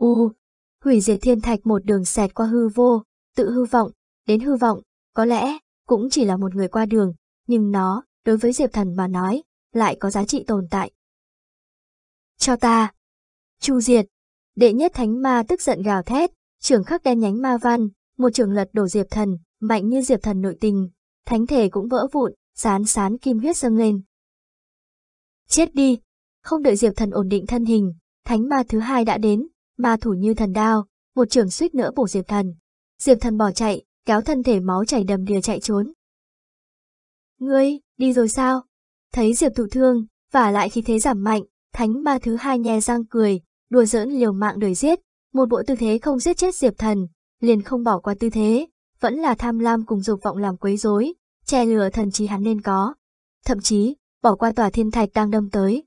U, hủy diệt thiên thạch một đường xẹt qua hư vô, tự hư vọng, đến hư vọng, có lẽ, cũng chỉ là một người qua đường, nhưng nó, đối với Diệp Thần mà nói, lại có giá trị tồn tại. Cho ta. Chu diệt. Đệ nhất thánh ma tức giận gào thét, trưởng khắc đen nhánh ma văn, một trường lật đổ Diệp Thần, mạnh như Diệp Thần nội tình, thánh thể cũng vỡ vụn, sán sán kim huyết dâng lên. Chết đi. Không đợi Diệp Thần ổn định thân hình, thánh ma thứ hai đã đến, ma thủ như thần đao, một trường suýt nữa bổ Diệp Thần. Diệp Thần bỏ chạy, kéo thân thể máu chảy đầm đìa chạy trốn. Ngươi, đi rồi sao? Thấy Diệp thụ thương, và lại khi thế giảm mạnh, thánh ma thứ hai nhe răng cười, đùa giỡn liều mạng đời giết, một bộ tư thế không giết chết Diệp Thần, liền không bỏ qua tư thế, vẫn là tham lam cùng dục vọng làm quấy rối, che lừa thần trí hắn nên có. Thậm chí, bỏ qua tòa thiên thạch đang đâm tới.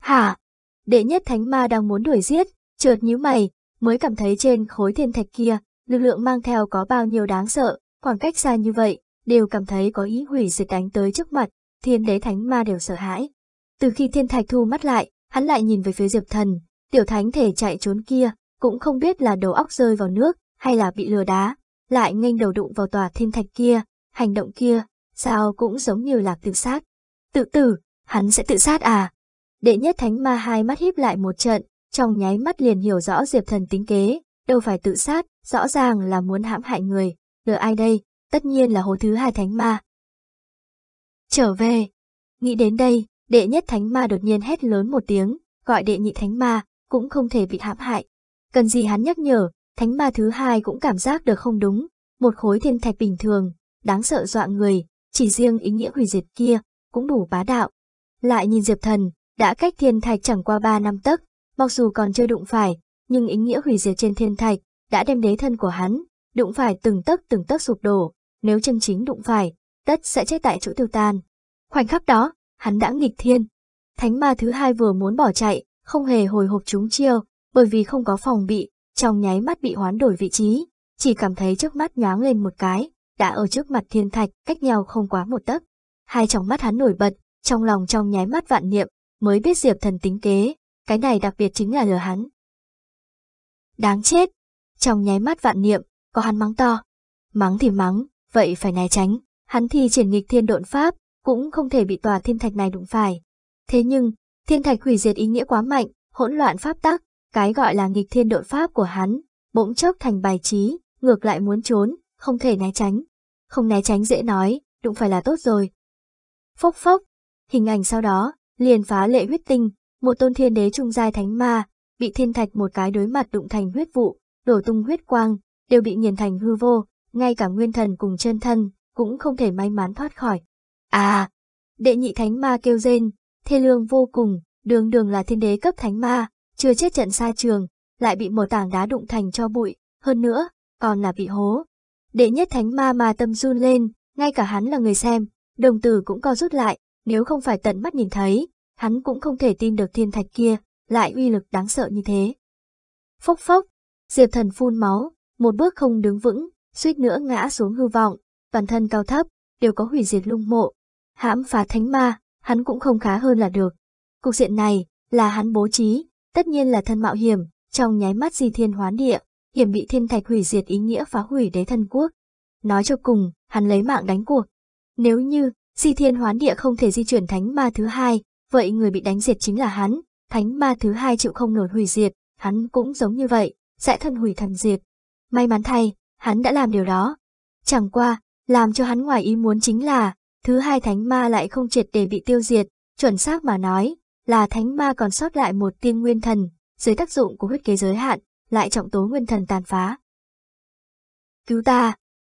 Hả? Đệ nhất thánh ma đang muốn đuổi giết, Chợt nhíu mày, mới cảm thấy trên khối thiên thạch kia, lực lượng mang theo có bao nhiêu đáng sợ, khoảng cách xa như vậy, đều cảm thấy có ý hủy diệt đánh tới trước mặt, thiên đế thánh ma đều sợ hãi. Từ khi thiên thạch thu mắt lại, hắn lại nhìn về phía diệp thần, tiểu thánh thể chạy trốn kia, cũng không biết là đầu óc rơi vào nước, hay là bị lừa đá, lại nghênh đầu đụng vào tòa thiên thạch kia, hành động kia, sao cũng giống như là tự sát. Tự tử, hắn sẽ tự sát à? Đệ nhất thánh ma hai mắt híp lại một trận, trong nháy mắt liền hiểu rõ Diệp Thần tính kế, đâu phải tự sát, rõ ràng là muốn hãm hại người, lừa ai đây, tất nhiên là hồ thứ hai thánh ma. Trở về, nghĩ đến đây, đệ nhất thánh ma đột nhiên hét lớn một tiếng, gọi đệ nhị thánh ma, cũng không thể bị hãm hại. Cần gì hắn nhắc nhở, thánh ma thứ hai cũng cảm giác được không đúng, một khối thiên thạch bình thường, đáng sợ dọa người, chỉ riêng ý nghĩa hủy diệt kia, cũng đủ bá đạo. Lại nhìn Diệp Thần, đã cách thiên thạch chẳng qua ba năm tấc, mặc dù còn chưa đụng phải, nhưng ý nghĩa hủy diệt trên thiên thạch đã đem đế thân của hắn, đụng phải từng tấc từng tấc sụp đổ, nếu chân chính đụng phải, tất sẽ chết tại chỗ tiêu tan. Khoảnh khắc đó, hắn đã nghịch thiên. Thánh ma thứ hai vừa muốn bỏ chạy, không hề hồi hộp chúng chiêu, bởi vì không có phòng bị, trong nháy mắt bị hoán đổi vị trí, chỉ cảm thấy trước mắt nhoáng lên một cái, đã ở trước mặt thiên thạch, cách nhau không quá một tấc. Hai trong mắt hắn nổi bật, trong lòng trong nháy mắt vạn niệm, mới biết Diệp thần tính kế, cái này đặc biệt chính là lừa hắn. Đáng chết! Trong nháy mắt vạn niệm, có hắn mắng to. Mắng thì mắng, vậy phải né tránh, hắn thì triển nghịch thiên độn pháp, cũng không thể bị tòa thiên thạch này đụng phải. Thế nhưng, thiên thạch hủy diệt ý nghĩa quá mạnh, hỗn loạn pháp tắc, cái gọi là nghịch thiên độn pháp của hắn, bỗng chốc thành bài trí, ngược lại muốn trốn, không thể né tránh. Không né tránh dễ nói, đụng phải là tốt rồi. Phốc phốc, hình ảnh sau đó, liền phá lệ huyết tinh, một tôn thiên đế trung giai thánh ma, bị thiên thạch một cái đối mặt đụng thành huyết vụ, đổ tung huyết quang, đều bị nghiền thành hư vô, ngay cả nguyên thần cùng chân thân, cũng không thể may mắn thoát khỏi. À! Đệ nhị thánh ma kêu rên, thê lương vô cùng, đường đường là thiên đế cấp thánh ma, chưa chết trận xa trường, lại bị một tảng đá đụng thành cho bụi, hơn nữa, còn là bị hố. Đệ nhất thánh ma mà tâm run lên, ngay cả hắn là người xem, đồng tử cũng co rút lại, nếu không phải tận mắt nhìn thấy, hắn cũng không thể tin được thiên thạch kia, lại uy lực đáng sợ như thế. Phốc phốc, Diệp Thần phun máu, một bước không đứng vững, suýt nữa ngã xuống hư vọng, toàn thân cao thấp, đều có hủy diệt lung mộ. Hãm phá thánh ma, hắn cũng không khá hơn là được. Cục diện này, là hắn bố trí, tất nhiên là thân mạo hiểm, trong nháy mắt di thiên hoán địa, hiểm bị thiên thạch hủy diệt ý nghĩa phá hủy đế thân quốc. Nói cho cùng, hắn lấy mạng đánh cuộc. Nếu như, di thiên hoán địa không thể di chuyển thánh ma thứ hai, vậy người bị đánh diệt chính là hắn, thánh ma thứ hai chịu không nổi hủy diệt, hắn cũng giống như vậy, sẽ thân hủy thần diệt. May mắn thay, hắn đã làm điều đó. Chẳng qua, làm cho hắn ngoài ý muốn chính là, thứ hai thánh ma lại không triệt để bị tiêu diệt, chuẩn xác mà nói, là thánh ma còn sót lại một tiên nguyên thần, dưới tác dụng của huyết kế giới hạn, lại trọng tố nguyên thần tàn phá. Cứu ta!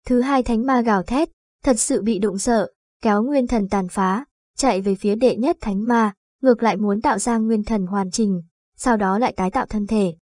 Thứ hai thánh ma gào thét, thật sự bị đụng sợ, kéo nguyên thần tàn phá, chạy về phía đệ nhất thánh ma, ngược lại muốn tạo ra nguyên thần hoàn chỉnh, sau đó lại tái tạo thân thể.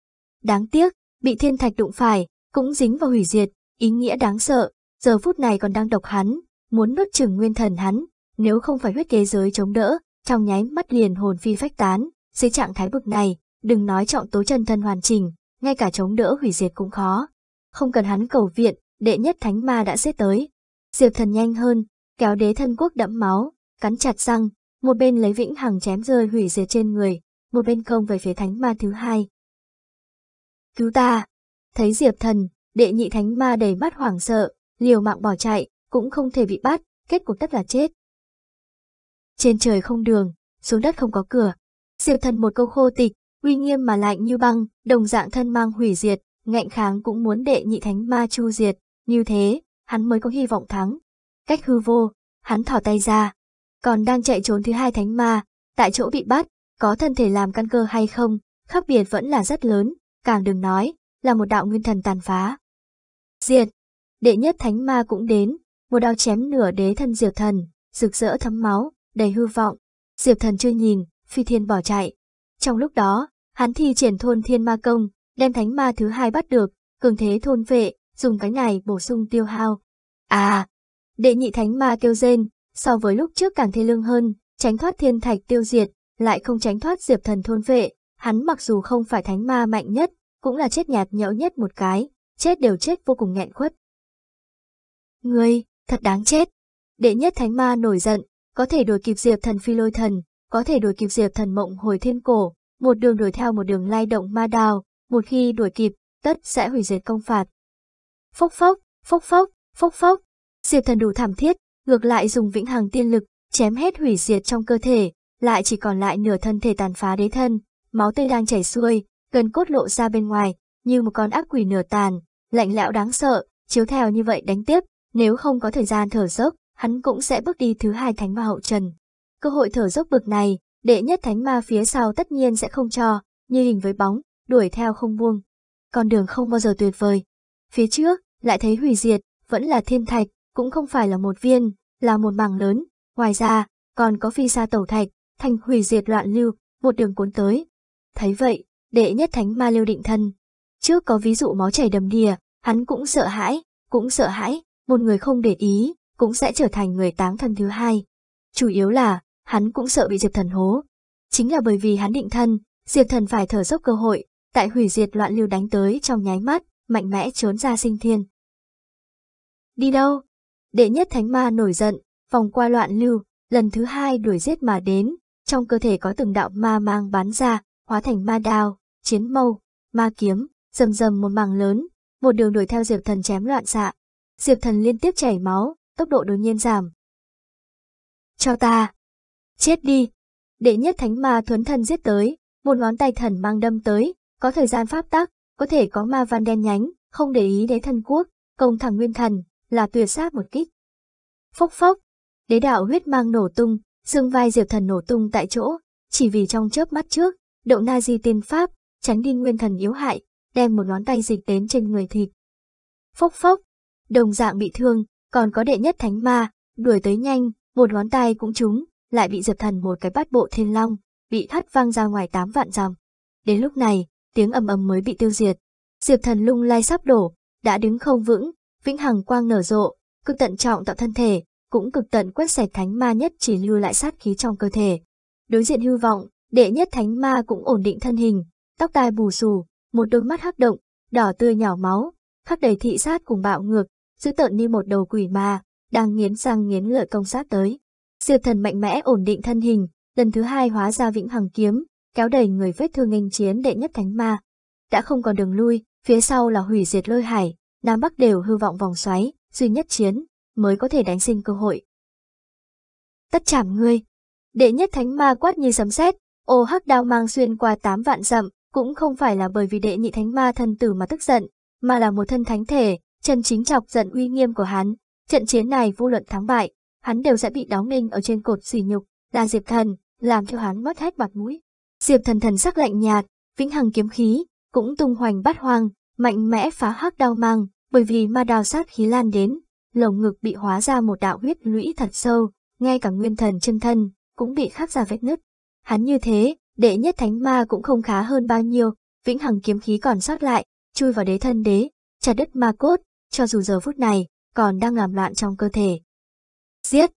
Đáng tiếc, bị thiên thạch đụng phải, cũng dính vào hủy diệt, ý nghĩa đáng sợ, giờ phút này còn đang độc hắn, muốn nuốt chửng nguyên thần hắn, nếu không phải huyết kế giới chống đỡ, trong nháy mắt liền hồn phi phách tán, dưới trạng thái bực này, đừng nói trọng tố chân thân hoàn chỉnh, ngay cả chống đỡ hủy diệt cũng khó. Không cần hắn cầu viện, đệ nhất thánh ma đã xếp tới. Diệp thần nhanh hơn, kéo đế thân quốc đẫm máu, cắn chặt răng, một bên lấy vĩnh hằng chém rơi hủy diệt trên người, một bên không về phía thánh ma thứ hai. Cứu ta! Thấy Diệp Thần, đệ nhị thánh ma đầy mắt hoảng sợ, liều mạng bỏ chạy, cũng không thể bị bắt, kết cuộc tất là chết. Trên trời không đường, xuống đất không có cửa. Diệp Thần một câu khô tịch, uy nghiêm mà lạnh như băng, đồng dạng thân mang hủy diệt, ngạnh kháng cũng muốn đệ nhị thánh ma chu diệt, như thế, hắn mới có hy vọng thắng. Cách hư vô, hắn thỏ tay ra, còn đang chạy trốn thứ hai thánh ma, tại chỗ bị bắt, có thân thể làm căn cơ hay không, khác biệt vẫn là rất lớn, càng đừng nói, là một đạo nguyên thần tàn phá. Diệt, đệ nhất thánh ma cũng đến, một đao chém nửa đế thân diệp thần, rực rỡ thấm máu, đầy hư vọng, diệp thần chưa nhìn, phi thiên bỏ chạy. Trong lúc đó, hắn thi triển thôn thiên ma công, đem thánh ma thứ hai bắt được, cường thế thôn vệ, dùng cái này bổ sung tiêu hao. À, đệ nhị thánh ma kêu rên, so với lúc trước càng thê lương hơn, tránh thoát thiên thạch tiêu diệt, lại không tránh thoát diệp thần thôn vệ, hắn mặc dù không phải thánh ma mạnh nhất, cũng là chết nhạt nhẽo nhất một cái, chết đều chết vô cùng nghẹn khuất. Ngươi, thật đáng chết. Đệ nhất thánh ma nổi giận, có thể đuổi kịp diệp thần phi lôi thần, có thể đuổi kịp diệp thần mộng hồi thiên cổ, một đường đuổi theo một đường lai động ma đào, một khi đuổi kịp, tất sẽ hủy diệt công phạt. Phốc phốc, phốc phốc, phốc phốc, diệp thần đủ thảm thiết, ngược lại dùng vĩnh hằng tiên lực, chém hết hủy diệt trong cơ thể, lại chỉ còn lại nửa thân thể tàn phá đế thân, máu tươi đang chảy xuôi, gần cốt lộ ra bên ngoài, như một con ác quỷ nửa tàn, lạnh lẽo đáng sợ, chiếu theo như vậy đánh tiếp, nếu không có thời gian thở dốc, hắn cũng sẽ bước đi thứ hai thánh ma hậu trần. Cơ hội thở dốc bực này, đệ nhất thánh ma phía sau tất nhiên sẽ không cho, như hình với bóng, đuổi theo không buông. Con đường không bao giờ tuyệt vời. Phía trước, lại thấy hủy diệt, vẫn là thiên thạch, cũng không phải là một viên, là một mảng lớn. Ngoài ra, còn có phi sa tẩu thạch, thành hủy diệt loạn lưu, một đường cuốn tới. Thấy vậy, đệ nhất thánh ma lưu định thân. Trước có ví dụ máu chảy đầm đìa, hắn cũng sợ hãi, cũng sợ hãi, một người không để ý, cũng sẽ trở thành người táng thân thứ hai. Chủ yếu là, hắn cũng sợ bị Diệp Thần hố. Chính là bởi vì hắn định thân, Diệp Thần phải thở dốc cơ hội, tại hủy diệt loạn lưu đánh tới trong nháy mắt, mạnh mẽ trốn ra sinh thiên. Đi đâu? Đệ nhất thánh ma nổi giận, vòng qua loạn lưu, lần thứ hai đuổi giết mà đến, trong cơ thể có từng đạo ma mang bán ra, hóa thành ma đao, chiến mâu, ma kiếm, rầm rầm một mảng lớn, một đường đuổi theo Diệp Thần chém loạn xạ. Diệp Thần liên tiếp chảy máu, tốc độ đột nhiên giảm. Cho ta! Chết đi! Đệ nhất thánh ma thuấn thân giết tới, một ngón tay thần mang đâm tới, có thời gian pháp tắc, có thể có ma văn đen nhánh, không để ý đế thân quốc, công thẳng nguyên thần, là tuyệt sát một kích. Phốc phốc, đế đạo huyết mang nổ tung, xương vai diệp thần nổ tung tại chỗ, chỉ vì trong chớp mắt trước, đậu na di tiên pháp, tránh đi nguyên thần yếu hại, đem một ngón tay dịch đến trên người thịt. Phốc phốc, đồng dạng bị thương, còn có đệ nhất thánh ma, đuổi tới nhanh, một ngón tay cũng trúng, lại bị diệp thần một cái bát bộ thiên long, bị thắt văng ra ngoài tám vạn dặm. Đến lúc này, tiếng ầm ầm mới bị tiêu diệt. Diệp thần lung lay sắp đổ, đã đứng không vững, vĩnh hằng quang nở rộ, cực tận trọng tạo thân thể, cũng cực tận quét sạch thánh ma nhất chỉ lưu lại sát khí trong cơ thể. Đối diện hư vọng, đệ nhất thánh ma cũng ổn định thân hình, tóc tai bù xù, một đôi mắt hắc động, đỏ tươi nhỏ máu, khắc đầy thị sát cùng bạo ngược, giữ tợn như một đầu quỷ ma, đang nghiến răng nghiến lợi công sát tới. Diệp thần mạnh mẽ ổn định thân hình, lần thứ hai hóa ra vĩnh hằng kiếm, kéo đầy người vết thương nghênh chiến đệ nhất thánh ma. Đã không còn đường lui, phía sau là hủy diệt lôi hải, Nam Bắc đều hư vọng vòng xoáy, duy nhất chiến, mới có thể đánh sinh cơ hội. Tất chảm ngươi. Đệ nhất thánh ma quát như sấm sét, ô hắc đao mang xuyên qua tám vạn dặm, cũng không phải là bởi vì đệ nhị thánh ma thân tử mà tức giận, mà là một thân thánh thể, chân chính chọc giận uy nghiêm của hắn. Trận chiến này vô luận thắng bại, hắn đều sẽ bị đóng đinh ở trên cột sỉ nhục, là Diệp Thần, làm cho hắn mất hết mặt mũi. Diệp Thần thần sắc lạnh nhạt, vĩnh hằng kiếm khí, cũng tung hoành bát hoang, mạnh mẽ phá hắc đau mang, bởi vì ma đào sát khí lan đến, lồng ngực bị hóa ra một đạo huyết lũy thật sâu, ngay cả nguyên thần chân thân, cũng bị khắc ra vết nứt. Hắn như thế, đệ nhất thánh ma cũng không khá hơn bao nhiêu, vĩnh hằng kiếm khí còn sót lại, chui vào đế thân đế, chặt đứt ma cốt, cho dù giờ phút này, còn đang làm loạn trong cơ thể. Giết!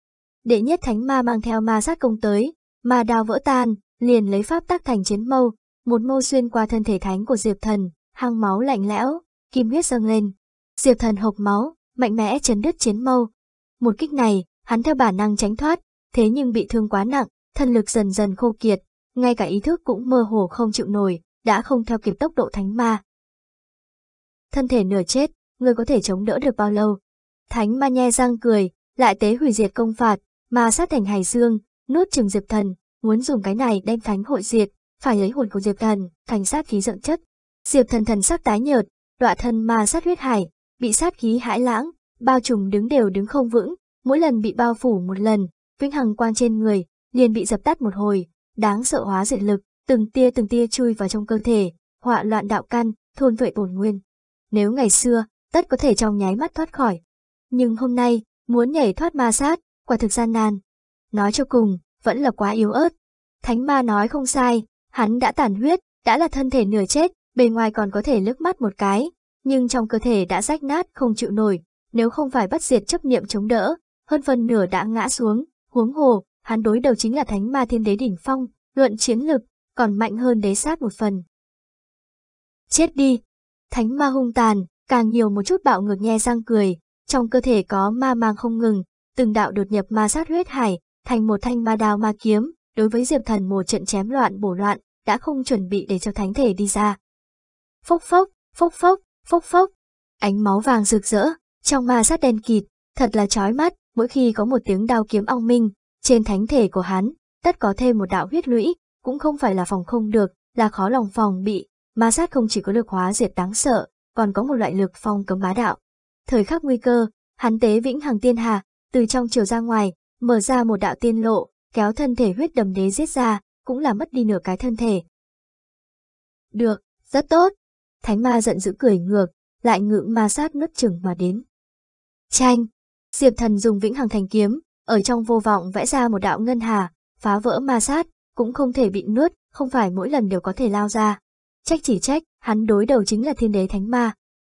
Đệ nhất thánh ma mang theo ma sát công tới, ma đào vỡ tan, liền lấy pháp tác thành chiến mâu, một mâu xuyên qua thân thể thánh của Diệp Thần, hang máu lạnh lẽo, kim huyết dâng lên. Diệp thần hộc máu, mạnh mẽ chấn đứt chiến mâu. Một kích này, hắn theo bản năng tránh thoát, thế nhưng bị thương quá nặng, thân lực dần dần khô kiệt, ngay cả ý thức cũng mơ hồ không chịu nổi, đã không theo kịp tốc độ thánh ma. Thân thể nửa chết, người có thể chống đỡ được bao lâu? Thánh ma nhe răng cười, lại tế hủy diệt công phạt, mà sát thành hải dương, nuốt chừng diệp thần, muốn dùng cái này đem thánh hội diệt, phải lấy hồn của diệp thần, thành sát khí dưỡng chất, Diệp thần thần sắc tái nhợt, đọa thân ma sát huyết hải, bị sát khí hãi lãng, bao trùm đứng đều đứng không vững, mỗi lần bị bao phủ một lần, vĩnh hằng quang trên người, liền bị dập tắt một hồi, đáng sợ hóa diện lực, từng tia từng tia chui vào trong cơ thể, họa loạn đạo căn, thôn vệ bổn nguyên. Nếu ngày xưa, tất có thể trong nháy mắt thoát khỏi. Nhưng hôm nay, muốn nhảy thoát ma sát, quả thực gian nan. Nói cho cùng, vẫn là quá yếu ớt. Thánh ma nói không sai, hắn đã tàn huyết, đã là thân thể nửa chết, bề ngoài còn có thể lướt mắt một cái, nhưng trong cơ thể đã rách nát không chịu nổi, nếu không phải bắt diệt chấp niệm chống đỡ, hơn phần nửa đã ngã xuống, huống hồ, hắn đối đầu chính là thánh ma thiên đế đỉnh phong, luận chiến lực, còn mạnh hơn đế sát một phần. Chết đi! Thánh ma hung tàn, càng nhiều một chút bạo ngược nhe răng cười, trong cơ thể có ma mang không ngừng, từng đạo đột nhập ma sát huyết hải, thành một thanh ma đao ma kiếm, đối với Diệp Thần một trận chém loạn bổ loạn, đã không chuẩn bị để cho thánh thể đi ra phốc phốc, phốc phốc, phốc phốc. Ánh máu vàng rực rỡ, trong ma sát đen kịt, thật là chói mắt, mỗi khi có một tiếng đao kiếm ong minh, trên thánh thể của hắn, tất có thêm một đạo huyết lũy, cũng không phải là phòng không được, là khó lòng phòng bị, ma sát không chỉ có lực hóa diệt đáng sợ, còn có một loại lực phong cấm bá đạo. Thời khắc nguy cơ, hắn tế vĩnh hàng tiên hà, từ trong chiều ra ngoài, mở ra một đạo tiên lộ, kéo thân thể huyết đầm đế giết ra, cũng là mất đi nửa cái thân thể. Được, rất tốt, thánh ma giận dữ cười ngược, lại ngự ma sát nuốt chừng mà đến. Chanh! Diệp thần dùng vĩnh hằng thành kiếm, ở trong vô vọng vẽ ra một đạo ngân hà, phá vỡ ma sát, cũng không thể bị nuốt, không phải mỗi lần đều có thể lao ra. Trách chỉ trách, hắn đối đầu chính là thiên đế thánh ma.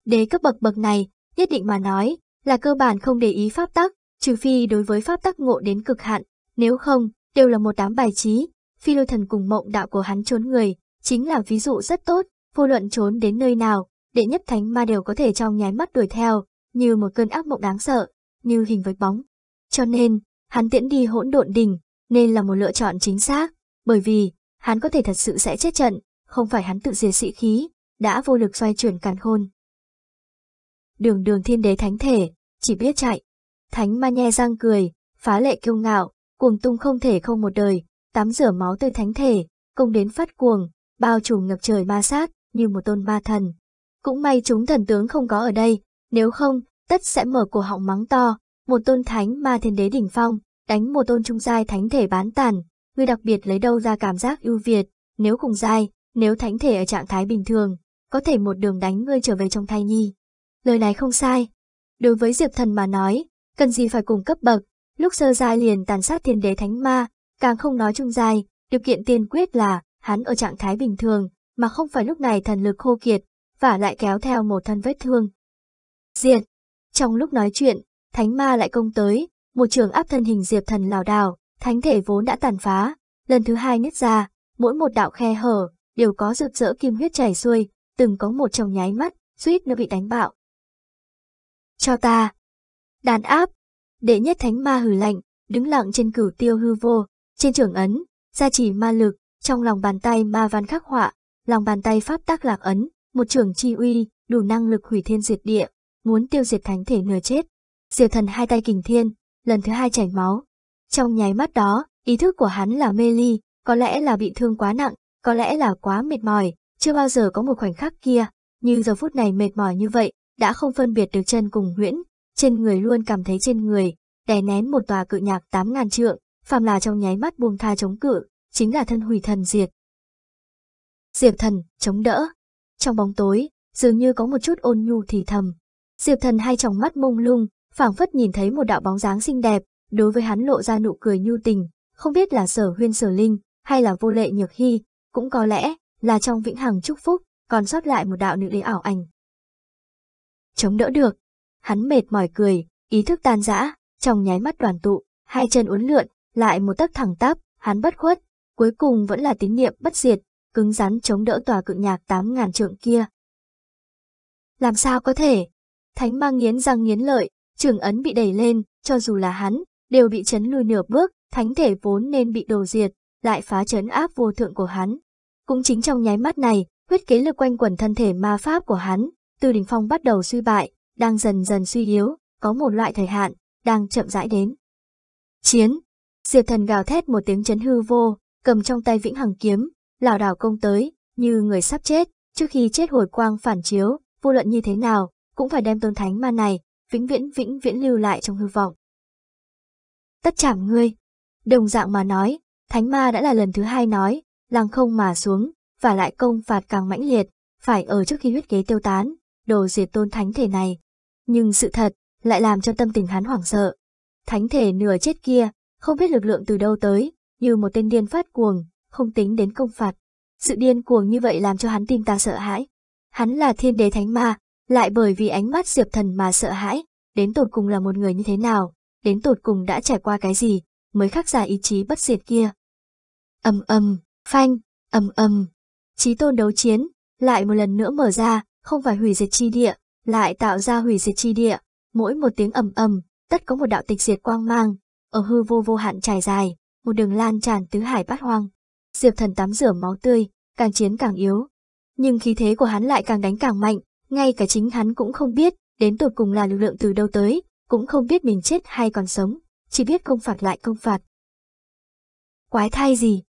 Đế cấp bậc bậc này, nhất định mà nói, là cơ bản không để ý pháp tắc, trừ phi đối với pháp tắc ngộ đến cực hạn, nếu không, đều là một đám bài trí, phi lôi thần cùng mộng đạo của hắn trốn người, chính là ví dụ rất tốt, vô luận trốn đến nơi nào, đệ nhất thánh ma đều có thể trong nháy mắt đuổi theo, như một cơn ác mộng đáng sợ, như hình với bóng. Cho nên, hắn tiễn đi hỗn độn đỉnh, nên là một lựa chọn chính xác, bởi vì, hắn có thể thật sự sẽ chết trận, không phải hắn tự diệt sĩ khí, đã vô lực xoay chuyển càn khôn. Đường đường thiên đế thánh thể, chỉ biết chạy. Thánh ma nhe răng cười, phá lệ kiêu ngạo, cuồng tung không thể không một đời, tắm rửa máu tươi thánh thể, công đến phát cuồng, bao trùm ngập trời ma sát, như một tôn ba thần. Cũng may chúng thần tướng không có ở đây, nếu không, tất sẽ mở cổ họng mắng to, một tôn thánh ma thiên đế đỉnh phong, đánh một tôn trung giai thánh thể bán tàn, người đặc biệt lấy đâu ra cảm giác ưu việt, nếu cùng giai, nếu thánh thể ở trạng thái bình thường, có thể một đường đánh ngươi trở về trong thai nhi. Lời này không sai. Đối với Diệp Thần mà nói, cần gì phải cùng cấp bậc, lúc sơ giai liền tàn sát thiên đế thánh ma, càng không nói trung giai, điều kiện tiên quyết là hắn ở trạng thái bình thường, mà không phải lúc này thần lực khô kiệt, và lại kéo theo một thân vết thương. diệt Trong lúc nói chuyện, thánh ma lại công tới, một trường áp thân hình diệp thần lảo đảo, thánh thể vốn đã tàn phá, lần thứ hai nứt ra, mỗi một đạo khe hở, đều có rực rỡ kim huyết chảy xuôi, từng có một trong nháy mắt, suýt nữa bị đánh bạo. Cho ta! Đàn áp! Đệ nhất thánh ma hử lạnh, đứng lặng trên cửu tiêu hư vô, trên trường ấn, gia trì ma lực, trong lòng bàn tay ma văn khắc họa, lòng bàn tay pháp tác lạc ấn, một trường chi uy, đủ năng lực hủy thiên diệt địa, muốn tiêu diệt thánh thể nửa chết. Diệp thần hai tay kình thiên, lần thứ hai chảy máu. Trong nháy mắt đó, ý thức của hắn là mê ly, có lẽ là bị thương quá nặng, có lẽ là quá mệt mỏi, chưa bao giờ có một khoảnh khắc kia, như giờ phút này mệt mỏi như vậy, đã không phân biệt được chân cùng nguyễn trên người luôn cảm thấy trên người, đè nén một tòa cự nhạc tám ngàn trượng, phàm là trong nháy mắt buông tha chống cự, chính là thân hủy thần diệt, Diệp Thần, chống đỡ. Trong bóng tối, dường như có một chút ôn nhu thì thầm. Diệp Thần hai tròng mắt mông lung, phảng phất nhìn thấy một đạo bóng dáng xinh đẹp, đối với hắn lộ ra nụ cười nhu tình, không biết là sở huyên sở linh, hay là vô lệ nhược hy, cũng có lẽ là trong vĩnh hằng chúc phúc, còn sót lại một đạo nữ lý ảo ảnh. Chống đỡ được. Hắn mệt mỏi cười, ý thức tan rã, trong nháy mắt đoàn tụ, hai chân uốn lượn, lại một tấc thẳng tắp, hắn bất khuất, cuối cùng vẫn là tín niệm bất diệt, cứng rắn chống đỡ tòa cự nhạc tám ngàn trượng kia. Làm sao có thể? Thánh ma nghiến răng nghiến lợi, trường ấn bị đẩy lên, cho dù là hắn, đều bị chấn lùi nửa bước, thánh thể vốn nên bị đồ diệt, lại phá chấn áp vô thượng của hắn. Cũng chính trong nháy mắt này, huyết kế lực quanh quẩn thân thể ma pháp của hắn, từ đỉnh phong bắt đầu suy bại, đang dần dần suy yếu, có một loại thời hạn, đang chậm rãi đến. Chiến! Diệp thần gào thét một tiếng chấn hư vô, cầm trong tay vĩnh hằng kiếm, lảo đảo công tới, như người sắp chết, trước khi chết hồi quang phản chiếu, vô luận như thế nào, cũng phải đem tôn thánh ma này, vĩnh viễn vĩnh viễn lưu lại trong hư vọng. Tất chảm ngươi, đồng dạng mà nói, thánh ma đã là lần thứ hai nói, làng không mà xuống, và lại công phạt càng mãnh liệt, phải ở trước khi huyết kế tiêu tán, đồ diệt tôn thánh thể này. Nhưng sự thật, lại làm cho tâm tình hắn hoảng sợ. Thánh thể nửa chết kia, không biết lực lượng từ đâu tới, như một tên điên phát cuồng, không tính đến công phạt. Sự điên cuồng như vậy làm cho hắn tim ta sợ hãi. Hắn là thiên đế thánh ma, lại bởi vì ánh mắt diệp thần mà sợ hãi, đến tột cùng là một người như thế nào, đến tột cùng đã trải qua cái gì, mới khắc ra ý chí bất diệt kia. Âm âm, phanh, âm âm. Chí tôn đấu chiến, lại một lần nữa mở ra, không phải hủy diệt chi địa, lại tạo ra hủy diệt chi địa, mỗi một tiếng ầm ầm, tất có một đạo tịch diệt quang mang, ở hư vô vô hạn trải dài, một đường lan tràn tứ hải bát hoang. Diệp Thần tắm rửa máu tươi, càng chiến càng yếu. Nhưng khí thế của hắn lại càng đánh càng mạnh, ngay cả chính hắn cũng không biết, đến tột cùng là lực lượng từ đâu tới, cũng không biết mình chết hay còn sống, chỉ biết công phạt lại công phạt. Quái thai gì?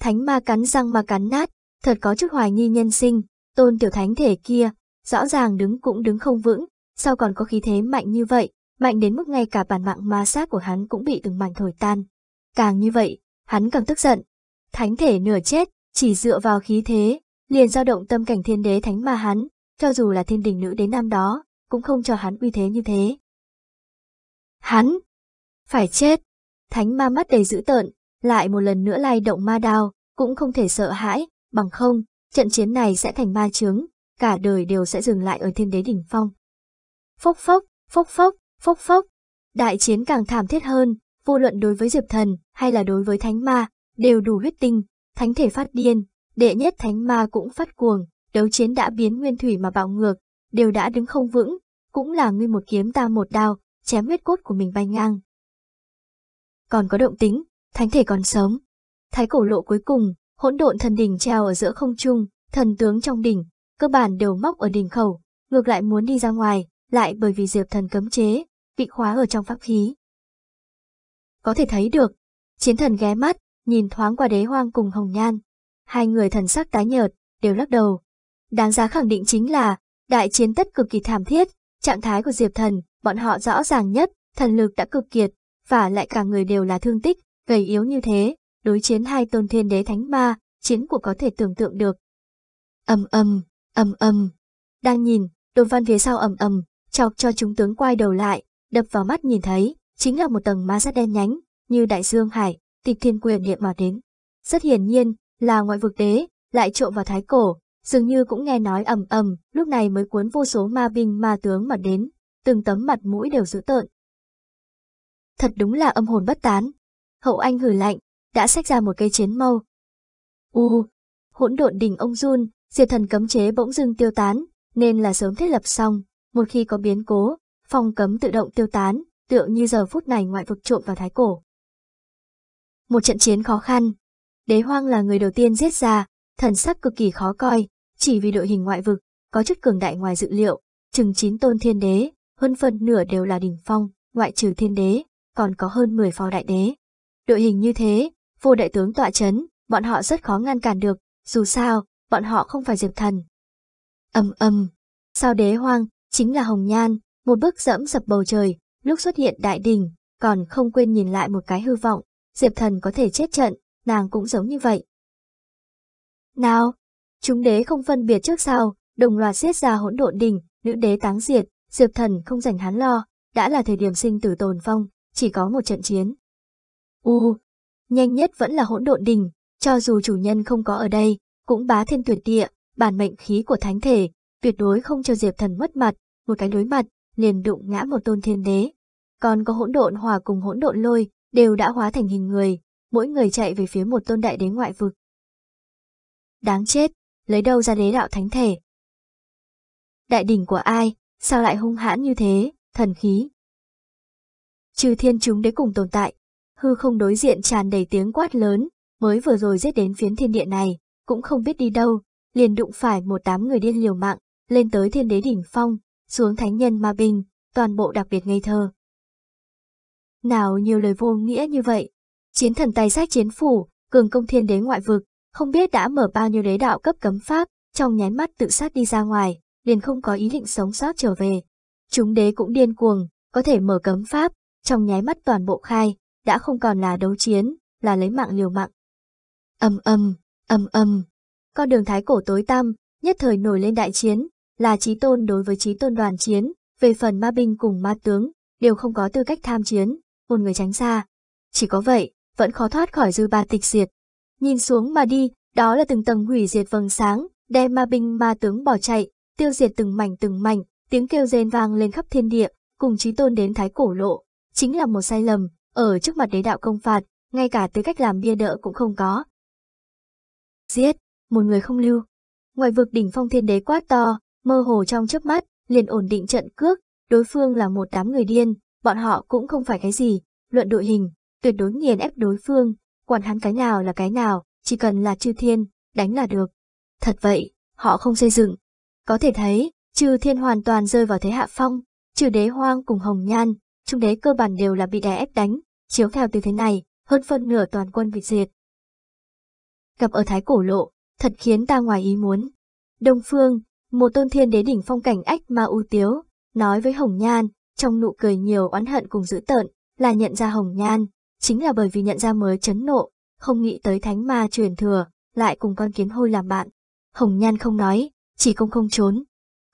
Thánh ma cắn răng mà cắn nát, thật có chút hoài nghi nhân sinh, tôn tiểu thánh thể kia, rõ ràng đứng cũng đứng không vững, sao còn có khí thế mạnh như vậy, mạnh đến mức ngay cả bản mạng ma sát của hắn cũng bị từng mảnh thổi tan. Càng như vậy, hắn càng tức giận, thánh thể nửa chết, chỉ dựa vào khí thế, liền dao động tâm cảnh thiên đế thánh mà hắn, cho dù là thiên đình nữ đến năm đó, cũng không cho hắn uy thế như thế. Hắn! Phải chết! Thánh ma mắt đầy dữ tợn, lại một lần nữa lay động ma đao, cũng không thể sợ hãi, bằng không, trận chiến này sẽ thành ma chướng, cả đời đều sẽ dừng lại ở thiên đế đỉnh phong. Phốc phốc, phốc phốc, phốc phốc, đại chiến càng thảm thiết hơn, vô luận đối với Diệp Thần hay là đối với Thánh Ma, đều đủ huyết tinh, thánh thể phát điên, đệ nhất thánh ma cũng phát cuồng, đấu chiến đã biến nguyên thủy mà bạo ngược, đều đã đứng không vững, cũng là ngươi một kiếm ta một đao, chém huyết cốt của mình bay ngang. Còn có động tính, thánh thể còn sống. Thái cổ lộ cuối cùng, hỗn độn thần đỉnh treo ở giữa không trung, thần tướng trong đỉnh, cơ bản đều móc ở đỉnh khẩu, ngược lại muốn đi ra ngoài, lại bởi vì diệp thần cấm chế, bị khóa ở trong pháp khí. Có thể thấy được, chiến thần ghé mắt, nhìn thoáng qua đế hoang cùng hồng nhan. Hai người thần sắc tái nhợt, đều lắc đầu. Đáng giá khẳng định chính là, đại chiến tất cực kỳ thảm thiết, trạng thái của Diệp Thần, bọn họ rõ ràng nhất, thần lực đã cực kiệt, và lại cả người đều là thương tích, gầy yếu như thế, đối chiến hai tôn thiên đế thánh ma, chiến của có thể tưởng tượng được. Ầm ầm, ầm ầm. Đang nhìn, đồn văn phía sau ầm ầm, chọc cho chúng tướng quay đầu lại, đập vào mắt nhìn thấy, chính là một tầng ma sát đen nhánh, như đại dương hải, tịch thiên quyền điện mà đến. Rất hiển nhiên, là ngoại vực đế, lại trộm vào thái cổ, dường như cũng nghe nói ầm ầm, lúc này mới cuốn vô số ma binh ma tướng mà đến, từng tấm mặt mũi đều dữ tợn. Thật đúng là âm hồn bất tán. Hậu anh hử lạnh, đã xách ra một cây chiến mâu. U, hỗn độn đỉnh ông run, diệt thần cấm chế bỗng dưng tiêu tán, nên là sớm thiết lập xong, một khi có biến cố, phòng cấm tự động tiêu tán, tựa như giờ phút này ngoại vực trộm vào thái cổ một trận chiến khó khăn. Đế hoang là người đầu tiên giết ra, thần sắc cực kỳ khó coi, chỉ vì đội hình ngoại vực, có chất cường đại ngoài dự liệu, chừng chín tôn thiên đế, hơn phần nửa đều là đỉnh phong, ngoại trừ thiên đế, còn có hơn 10 phò đại đế. Đội hình như thế, vô đại tướng tọa chấn, bọn họ rất khó ngăn cản được, dù sao, bọn họ không phải diệp thần. Âm âm, sao đế hoang, chính là hồng nhan, một bước dẫm dập bầu trời, lúc xuất hiện đại đỉnh, còn không quên nhìn lại một cái hư vọng, Diệp Thần có thể chết trận, nàng cũng giống như vậy. Nào, chúng đế không phân biệt trước sau, đồng loạt xiết ra hỗn độn đình, nữ đế táng diệt, Diệp Thần không rảnh hắn lo, đã là thời điểm sinh tử tồn phong, chỉ có một trận chiến. U, nhanh nhất vẫn là hỗn độn đình, cho dù chủ nhân không có ở đây, cũng bá thiên tuyệt địa, bản mệnh khí của thánh thể, tuyệt đối không cho Diệp Thần mất mặt, một cái đối mặt, liền đụng ngã một tôn thiên đế. Còn có hỗn độn hòa cùng hỗn độn lôi, đều đã hóa thành hình người, mỗi người chạy về phía một tôn đại đế ngoại vực. Đáng chết, lấy đâu ra đế đạo thánh thể? Đại đỉnh của ai, sao lại hung hãn như thế, thần khí? Trừ thiên chúng đế cùng tồn tại, hư không đối diện tràn đầy tiếng quát lớn, mới vừa rồi giết đến phiến thiên địa này, cũng không biết đi đâu, liền đụng phải một đám người điên liều mạng, lên tới thiên đế đỉnh phong, xuống thánh nhân ma binh, toàn bộ đặc biệt ngây thơ. Nào nhiều lời vô nghĩa như vậy. Chiến thần tay sách chiến phủ, cường công thiên đế ngoại vực, không biết đã mở bao nhiêu đế đạo cấp cấm pháp, trong nháy mắt tự sát đi ra ngoài, liền không có ý định sống sót trở về. Chúng đế cũng điên cuồng, có thể mở cấm pháp, trong nháy mắt toàn bộ khai, đã không còn là đấu chiến, là lấy mạng liều mạng. Âm âm, âm âm. Con đường thái cổ tối tăm, nhất thời nổi lên đại chiến, là trí tôn đối với trí tôn đoàn chiến, về phần ma binh cùng ma tướng, đều không có tư cách tham chiến, hôn người tránh xa. Chỉ có vậy, vẫn khó thoát khỏi dư ba tịch diệt. Nhìn xuống mà đi, đó là từng tầng hủy diệt vầng sáng, đem ma binh ma tướng bỏ chạy, tiêu diệt từng mảnh từng mảnh, tiếng kêu rên vang lên khắp thiên địa, cùng chí tôn đến thái cổ lộ. Chính là một sai lầm, ở trước mặt đế đạo công phạt, ngay cả tư cách làm bia đỡ cũng không có. Giết, một người không lưu. Ngoài vực đỉnh phong thiên đế quá to, mơ hồ trong chớp mắt, liền ổn định trận cước, đối phương là một đám người điên, bọn họ cũng không phải cái gì, luận đội hình, tuyệt đối nghiền ép đối phương, quản hắn cái nào là cái nào, chỉ cần là chư thiên, đánh là được. Thật vậy, họ không xây dựng. Có thể thấy, chư thiên hoàn toàn rơi vào thế hạ phong, trừ đế hoang cùng hồng nhan, trung đế cơ bản đều là bị đè ép đánh, chiếu theo từ thế này, hơn phân nửa toàn quân bị diệt. Gặp ở Thái Cổ Lộ, thật khiến ta ngoài ý muốn. Đông Phương, một tôn thiên đế đỉnh phong cảnh ách ma u tiếu, nói với Hồng Nhan, trong nụ cười nhiều oán hận cùng dữ tợn, là nhận ra hồng nhan, chính là bởi vì nhận ra mới chấn nộ, không nghĩ tới thánh ma truyền thừa, lại cùng con kiến hôi làm bạn. Hồng nhan không nói, chỉ không không trốn.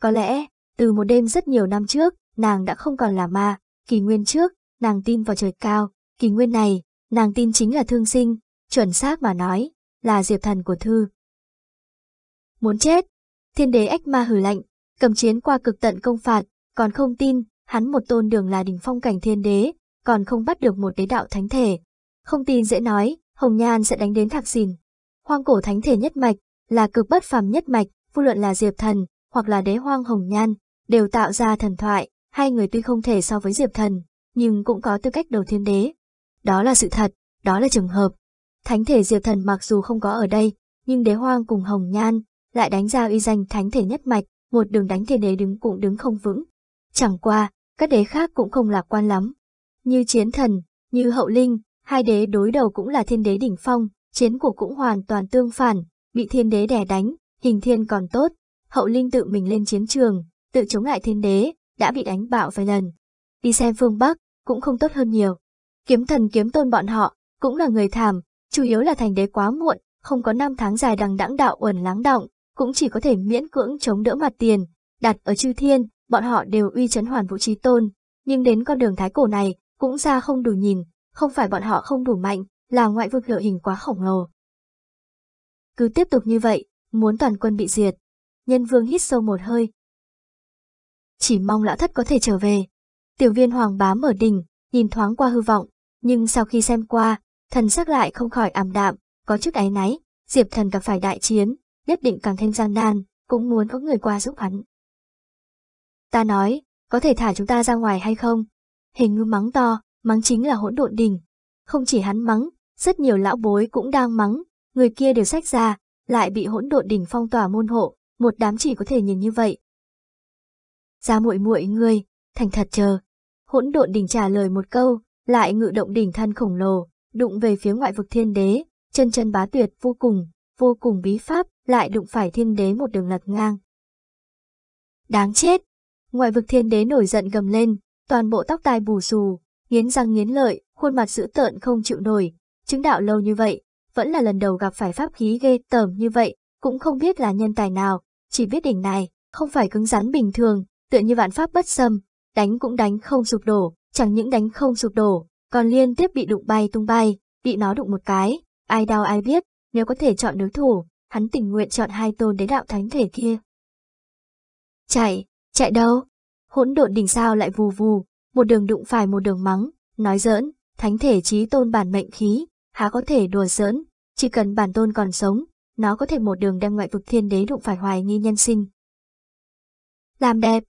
Có lẽ, từ một đêm rất nhiều năm trước, nàng đã không còn là ma, kỳ nguyên trước, nàng tin vào trời cao, kỳ nguyên này, nàng tin chính là thương sinh, chuẩn xác mà nói, là diệp thần của thư. Muốn chết, thiên đế ách ma hử lạnh, cầm chiến qua cực tận công phạt, còn không tin, hắn một tôn đường là đỉnh phong cảnh thiên đế, còn không bắt được một đế đạo thánh thể. Không tin dễ nói, Hồng Nhan sẽ đánh đến thạc xỉn. Hoang cổ thánh thể nhất mạch, là cực bất phàm nhất mạch, vô luận là Diệp Thần, hoặc là đế hoang Hồng Nhan, đều tạo ra thần thoại, hai người tuy không thể so với Diệp Thần, nhưng cũng có tư cách đầu thiên đế. Đó là sự thật, đó là trường hợp. Thánh thể Diệp Thần mặc dù không có ở đây, nhưng đế hoang cùng Hồng Nhan lại đánh ra uy danh thánh thể nhất mạch, một đường đánh thiên đế đứng cũng đứng không vững. Chẳng qua, các đế khác cũng không lạc quan lắm. Như chiến thần, như hậu linh, hai đế đối đầu cũng là thiên đế đỉnh phong, chiến cuộc cũng hoàn toàn tương phản, bị thiên đế đè đánh, hình thiên còn tốt, hậu linh tự mình lên chiến trường, tự chống lại thiên đế, đã bị đánh bạo vài lần. Đi xem phương Bắc, cũng không tốt hơn nhiều. Kiếm thần kiếm tôn bọn họ, cũng là người thàm chủ yếu là thành đế quá muộn, không có năm tháng dài đằng đẵng đạo uẩn lắng động, cũng chỉ có thể miễn cưỡng chống đỡ mặt tiền, đặt ở chư thiên, bọn họ đều uy chấn hoàn vũ trí tôn, nhưng đến con đường thái cổ này cũng ra không đủ nhìn, không phải bọn họ không đủ mạnh, là ngoại vực lợi hình quá khổng lồ. Cứ tiếp tục như vậy, muốn toàn quân bị diệt. Nhân vương hít sâu một hơi. Chỉ mong lão thất có thể trở về. Tiểu viên hoàng bá mở đỉnh, nhìn thoáng qua hư vọng, nhưng sau khi xem qua, thần sắc lại không khỏi ảm đạm, có chút áy náy, diệp thần gặp phải đại chiến, nhất định càng thêm gian nan, cũng muốn có người qua giúp hắn. Ta nói, có thể thả chúng ta ra ngoài hay không? Hình ngư mắng to, mắng chính là hỗn độn đỉnh. Không chỉ hắn mắng, rất nhiều lão bối cũng đang mắng, người kia đều sách ra, lại bị hỗn độn đỉnh phong tỏa môn hộ, một đám chỉ có thể nhìn như vậy. Ra muội muội ngươi, thành thật chờ. Hỗn độn đỉnh trả lời một câu, lại ngự động đỉnh thân khổng lồ, đụng về phía ngoại vực thiên đế, chân chân bá tuyệt vô cùng, vô cùng bí pháp, lại đụng phải thiên đế một đường lật ngang. Đáng chết, Ngoài vực thiên đế nổi giận gầm lên, toàn bộ tóc tai bù xù, nghiến răng nghiến lợi, khuôn mặt dữ tợn không chịu nổi. Chứng đạo lâu như vậy, vẫn là lần đầu gặp phải pháp khí ghê tởm như vậy, cũng không biết là nhân tài nào, chỉ biết đỉnh này, không phải cứng rắn bình thường, tựa như vạn pháp bất xâm, đánh cũng đánh không sụp đổ, chẳng những đánh không sụp đổ, còn liên tiếp bị đụng bay tung bay, bị nó đụng một cái, ai đau ai biết, nếu có thể chọn đối thủ, hắn tình nguyện chọn hai tôn đế đạo thánh thể kia. Chạy, Chạy đâu? Hỗn độn đỉnh sao lại vù vù, một đường đụng phải một đường mắng, nói giỡn, thánh thể trí tôn bản mệnh khí, há có thể đùa giỡn, chỉ cần bản tôn còn sống, nó có thể một đường đem ngoại vực thiên đế đụng phải hoài nghi nhân sinh. Làm đẹp,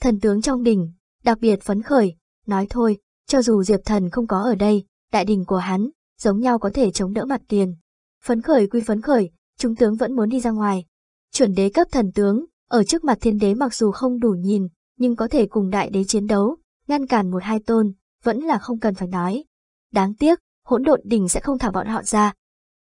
thần tướng trong đỉnh, đặc biệt phấn khởi, nói thôi, cho dù Diệp Thần không có ở đây, đại đỉnh của hắn, giống nhau có thể chống đỡ mặt tiền. Phấn khởi quy phấn khởi, chúng tướng vẫn muốn đi ra ngoài. Chuẩn đế cấp thần tướng, ở trước mặt thiên đế mặc dù không đủ nhìn, nhưng có thể cùng đại đế chiến đấu, ngăn cản một hai tôn, vẫn là không cần phải nói. Đáng tiếc, hỗn độn đỉnh sẽ không thả bọn họ ra.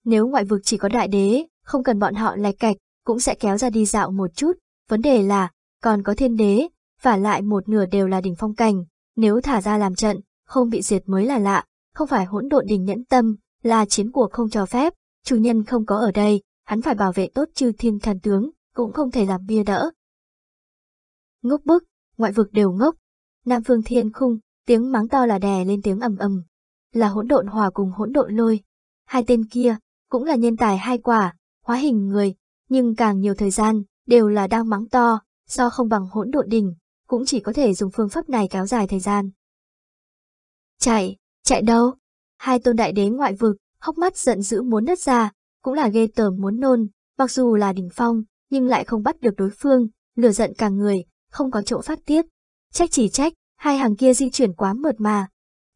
Nếu ngoại vực chỉ có đại đế, không cần bọn họ lạch cạch, cũng sẽ kéo ra đi dạo một chút. Vấn đề là, còn có thiên đế, và lại một nửa đều là đỉnh phong cảnh, nếu thả ra làm trận, không bị diệt mới là lạ, không phải hỗn độn đỉnh nhẫn tâm, là chiến cuộc không cho phép, chủ nhân không có ở đây, hắn phải bảo vệ tốt chư thiên thần tướng, cũng không thể làm bia đỡ. Ngốc bức, ngoại vực đều ngốc, Nam Phương Thiên Khung, tiếng mắng to là đè lên tiếng ầm ầm, là hỗn độn hòa cùng hỗn độn lôi. Hai tên kia, cũng là nhân tài hai quả, hóa hình người, nhưng càng nhiều thời gian, đều là đang mắng to, do không bằng hỗn độn đỉnh, cũng chỉ có thể dùng phương pháp này kéo dài thời gian. Chạy, chạy đâu? Hai tôn đại đế ngoại vực, hốc mắt giận dữ muốn nứt ra, cũng là ghê tởm muốn nôn, mặc dù là đỉnh phong, nhưng lại không bắt được đối phương, lừa giận càng người, không có chỗ phát tiếp, Trách chỉ trách, hai hàng kia di chuyển quá mượt mà.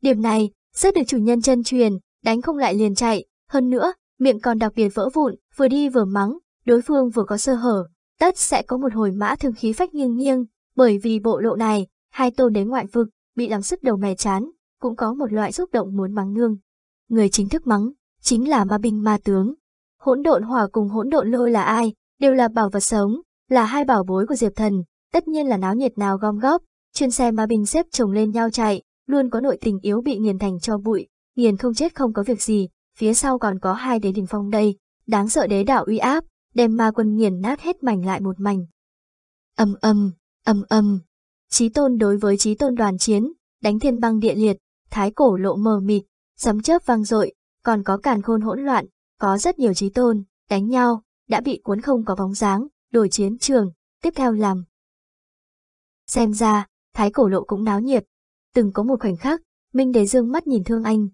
Điểm này, rất được chủ nhân chân truyền, đánh không lại liền chạy, hơn nữa, miệng còn đặc biệt vỡ vụn, vừa đi vừa mắng, đối phương vừa có sơ hở, tất sẽ có một hồi mã thương khí phách nghiêng nghiêng, bởi vì bộ lộ này, hai tôn đến ngoại vực, bị làm sức đầu mè chán, cũng có một loại xúc động muốn mắng nương. Người chính thức mắng, chính là ma binh ma tướng. Hỗn độn hỏa cùng hỗn độn lôi là ai, đều là bảo vật sống, là hai bảo bối của Diệp Thần, tất nhiên là náo nhiệt nào gom góp, chuyên xe ma binh xếp chồng lên nhau chạy, luôn có nội tình yếu bị nghiền thành cho bụi, nghiền không chết không có việc gì, phía sau còn có hai đế đình phong đây, đáng sợ đế đạo uy áp, đem ma quân nghiền nát hết mảnh lại một mảnh. Âm âm, âm âm, trí tôn đối với trí tôn đoàn chiến, đánh thiên băng địa liệt, thái cổ lộ mờ mịt, sấm chớp vang dội, còn có càn khôn hỗn loạn, có rất nhiều trí tôn, đánh nhau, đã bị cuốn không có bóng dáng, đổi chiến trường, tiếp theo làm. Xem ra, thái cổ lộ cũng náo nhiệt. Từng có một khoảnh khắc, Minh Đế dương mắt nhìn thương anh.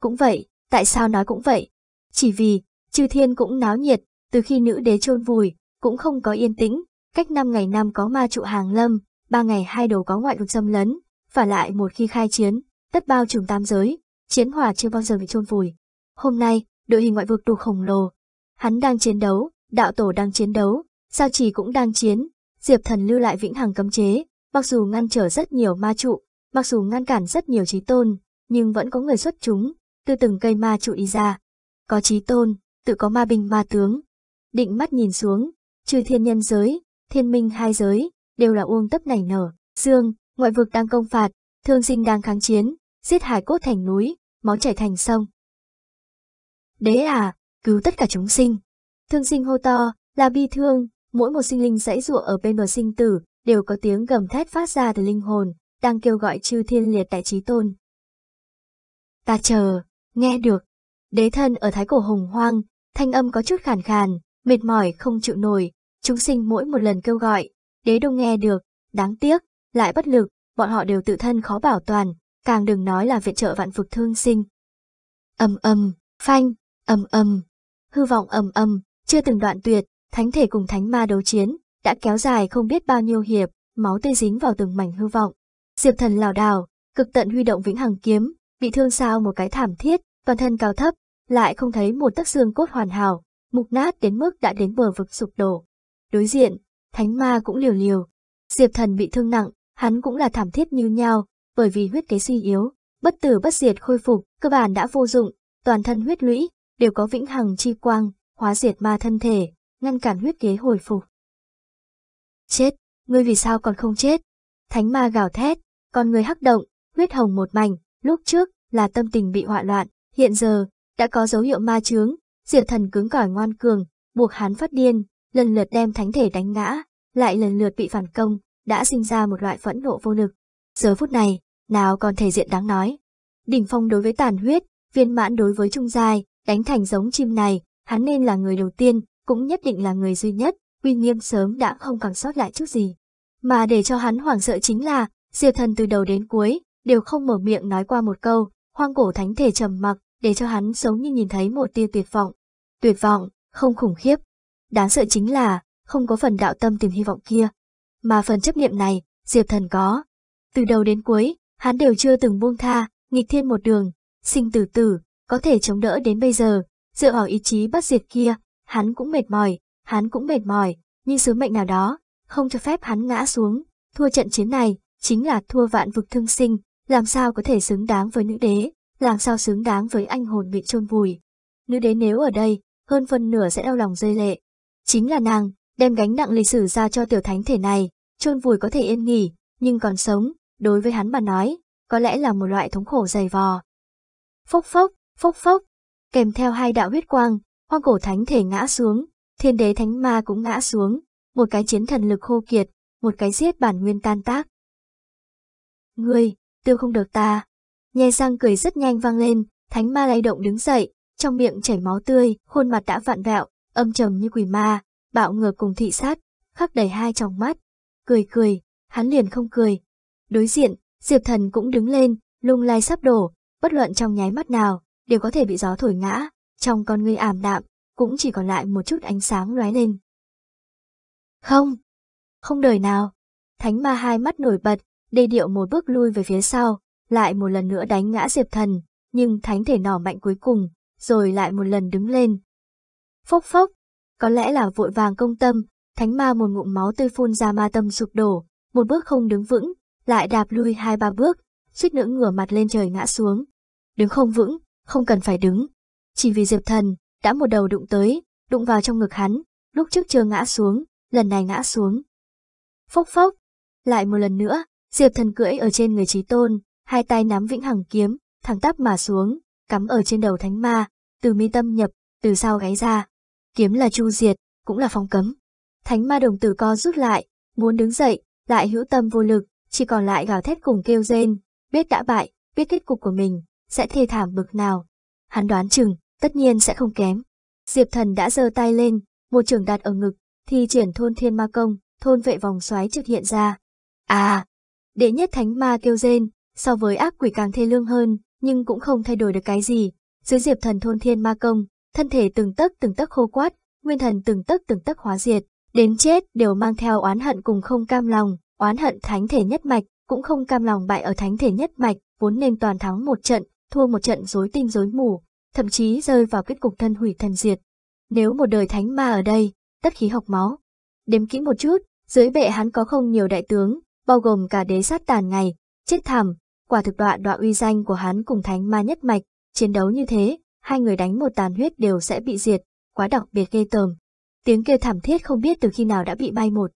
Cũng vậy, tại sao nói cũng vậy? Chỉ vì, chư thiên cũng náo nhiệt, từ khi nữ đế chôn vùi, cũng không có yên tĩnh, cách năm ngày năm có ma trụ hàng lâm, ba ngày hai đầu có ngoại vực xâm lấn, phả lại một khi khai chiến, tất bao trùm tam giới, chiến hỏa chưa bao giờ bị chôn vùi. Hôm nay, đội hình ngoại vực đủ khổng lồ. Hắn đang chiến đấu, đạo tổ đang chiến đấu, sao trì cũng đang chiến, diệp thần lưu lại vĩnh hằng cấm chế, mặc dù ngăn trở rất nhiều ma trụ, mặc dù ngăn cản rất nhiều trí tôn, nhưng vẫn có người xuất chúng, từ từng cây ma trụ đi ra. Có trí tôn, tự có ma binh ma tướng. Định mắt nhìn xuống, trừ thiên nhân giới, thiên minh hai giới, đều là uông tấp nảy nở, dương, ngoại vực đang công phạt, thương sinh đang kháng chiến, giết hải cốt thành núi, máu chảy thành sông. Đế à, cứu tất cả chúng sinh. Thương sinh hô to, là bi thương, mỗi một sinh linh dãy ruộng ở bên bờ sinh tử, đều có tiếng gầm thét phát ra từ linh hồn, đang kêu gọi chư thiên liệt tại trí tôn. Ta chờ, nghe được. Đế thân ở thái cổ hùng hoang, thanh âm có chút khàn khàn, mệt mỏi không chịu nổi, chúng sinh mỗi một lần kêu gọi, đế đông nghe được, đáng tiếc, lại bất lực, bọn họ đều tự thân khó bảo toàn, càng đừng nói là viện trợ vạn phục thương sinh. Âm âm, phanh, âm âm, hư vọng âm âm, chưa từng đoạn tuyệt, thánh thể cùng thánh ma đấu chiến, đã kéo dài không biết bao nhiêu hiệp, máu tươi dính vào từng mảnh hư vọng. Diệp thần lảo đảo, cực tận huy động vĩnh hằng kiếm, bị thương sao một cái thảm thiết, toàn thân cao thấp, lại không thấy một tấc xương cốt hoàn hảo, mục nát đến mức đã đến bờ vực sụp đổ. Đối diện, thánh ma cũng liều liều. Diệp thần bị thương nặng, hắn cũng là thảm thiết như nhau, bởi vì huyết kế suy yếu, bất tử bất diệt khôi phục, cơ bản đã vô dụng, toàn thân huyết lũy, đều có vĩnh hằng chi quang, hóa diệt ma thân thể, ngăn cản huyết kế hồi phục. Chết, ngươi vì sao còn không chết? Thánh ma gào thét, con người hắc động, huyết hồng một mảnh, lúc trước là tâm tình bị hoạ loạn, hiện giờ đã có dấu hiệu ma chướng, diệt thần cứng cỏi ngoan cường, buộc hắn phát điên, lần lượt đem thánh thể đánh ngã, lại lần lượt bị phản công, đã sinh ra một loại phẫn nộ vô lực. Giờ phút này, nào còn thể diện đáng nói. Đỉnh phong đối với tàn huyết, viên mãn đối với trung dài đánh thành giống chim này, hắn nên là người đầu tiên, cũng nhất định là người duy nhất, uy nghiêm sớm đã không còn sót lại chút gì. Mà để cho hắn hoảng sợ chính là, Diệp Thần từ đầu đến cuối, đều không mở miệng nói qua một câu, hoang cổ thánh thể trầm mặc, để cho hắn giống như nhìn thấy một tia tuyệt vọng. Tuyệt vọng, không khủng khiếp. Đáng sợ chính là, không có phần đạo tâm tìm hy vọng kia. Mà phần chấp niệm này, Diệp Thần có. Từ đầu đến cuối, hắn đều chưa từng buông tha, nghịch thiên một đường, sinh tử tử, có thể chống đỡ đến bây giờ, Dựa vào ý chí bất diệt kia, hắn cũng mệt mỏi, hắn cũng mệt mỏi, nhưng sứ mệnh nào đó, không cho phép hắn ngã xuống. Thua trận chiến này, chính là thua vạn vực thương sinh, làm sao có thể xứng đáng với nữ đế, làm sao xứng đáng với anh hồn bị chôn vùi. Nữ đế nếu ở đây, hơn phần nửa sẽ đau lòng rơi lệ. Chính là nàng, đem gánh nặng lịch sử ra cho tiểu thánh thể này, chôn vùi có thể yên nghỉ, nhưng còn sống, đối với hắn mà nói, có lẽ là một loại thống khổ dày vò. Phốc phốc, phốc phốc, kèm theo hai đạo huyết quang, hoa cổ thánh thể ngã xuống, thiên đế thánh ma cũng ngã xuống, một cái chiến thần lực khô kiệt, một cái giết bản nguyên tan tác. Ngươi, tiêu không được ta. Nhe răng cười rất nhanh vang lên, thánh ma lay động đứng dậy, trong miệng chảy máu tươi, khuôn mặt đã vạn vẹo, âm trầm như quỷ ma, bạo ngược cùng thị sát, khắc đầy hai tròng mắt. Cười cười, hắn liền không cười. Đối diện, Diệp Thần cũng đứng lên, lung lay sắp đổ, bất luận trong nháy mắt nào, đều có thể bị gió thổi ngã, trong con ngươi ảm đạm, cũng chỉ còn lại một chút ánh sáng lóe lên. Không, không đời nào. Thánh ma hai mắt nổi bật, đê điệu một bước lui về phía sau, lại một lần nữa đánh ngã diệp thần, nhưng thánh thể nỏ mạnh cuối cùng, rồi lại một lần đứng lên. Phốc phốc, có lẽ là vội vàng công tâm, thánh ma một ngụm máu tươi phun ra ma tâm sụp đổ, một bước không đứng vững, lại đạp lui hai ba bước, suýt nữa ngửa mặt lên trời ngã xuống. Đứng không vững, không cần phải đứng. Chỉ vì Diệp Thần đã một đầu đụng tới, đụng vào trong ngực hắn, lúc trước chưa ngã xuống, lần này ngã xuống. Phốc phốc, lại một lần nữa, Diệp Thần cưỡi ở trên người trí tôn, hai tay nắm vĩnh hằng kiếm, thẳng tắp mà xuống, cắm ở trên đầu thánh ma, từ mi tâm nhập, từ sau gáy ra. Kiếm là chu diệt, cũng là phong cấm. Thánh ma đồng tử co rút lại, muốn đứng dậy, lại hữu tâm vô lực, chỉ còn lại gào thét cùng kêu rên, biết đã bại, biết kết cục của mình, sẽ thê thảm bực nào. Hắn đoán chừng, tất nhiên sẽ không kém. Diệp thần đã giơ tay lên, một trường đạt ở ngực, thi triển thôn thiên ma công, thôn vệ vòng xoáy trực hiện ra. À, đệ nhất thánh ma kêu rên, so với ác quỷ càng thê lương hơn, nhưng cũng không thay đổi được cái gì. Dưới diệp thần thôn thiên ma công, thân thể từng tấc từng tấc khô quát, nguyên thần từng tấc từng tấc hóa diệt, đến chết đều mang theo oán hận cùng không cam lòng, oán hận thánh thể nhất mạch, cũng không cam lòng bại ở thánh thể nhất mạch, vốn nên toàn thắng một trận, thua một trận rối tinh rối mù, thậm chí rơi vào kết cục thân hủy thần diệt. Nếu một đời thánh ma ở đây, tất khí học máu. Đếm kỹ một chút, dưới bệ hắn có không nhiều đại tướng, bao gồm cả đế sát tàn ngày, chết thảm, quả thực đoạn đọa uy danh của hắn cùng thánh ma nhất mạch, chiến đấu như thế, hai người đánh một tàn huyết đều sẽ bị diệt, quá đặc biệt ghê tởm. Tiếng kêu thảm thiết không biết từ khi nào đã bị bay một.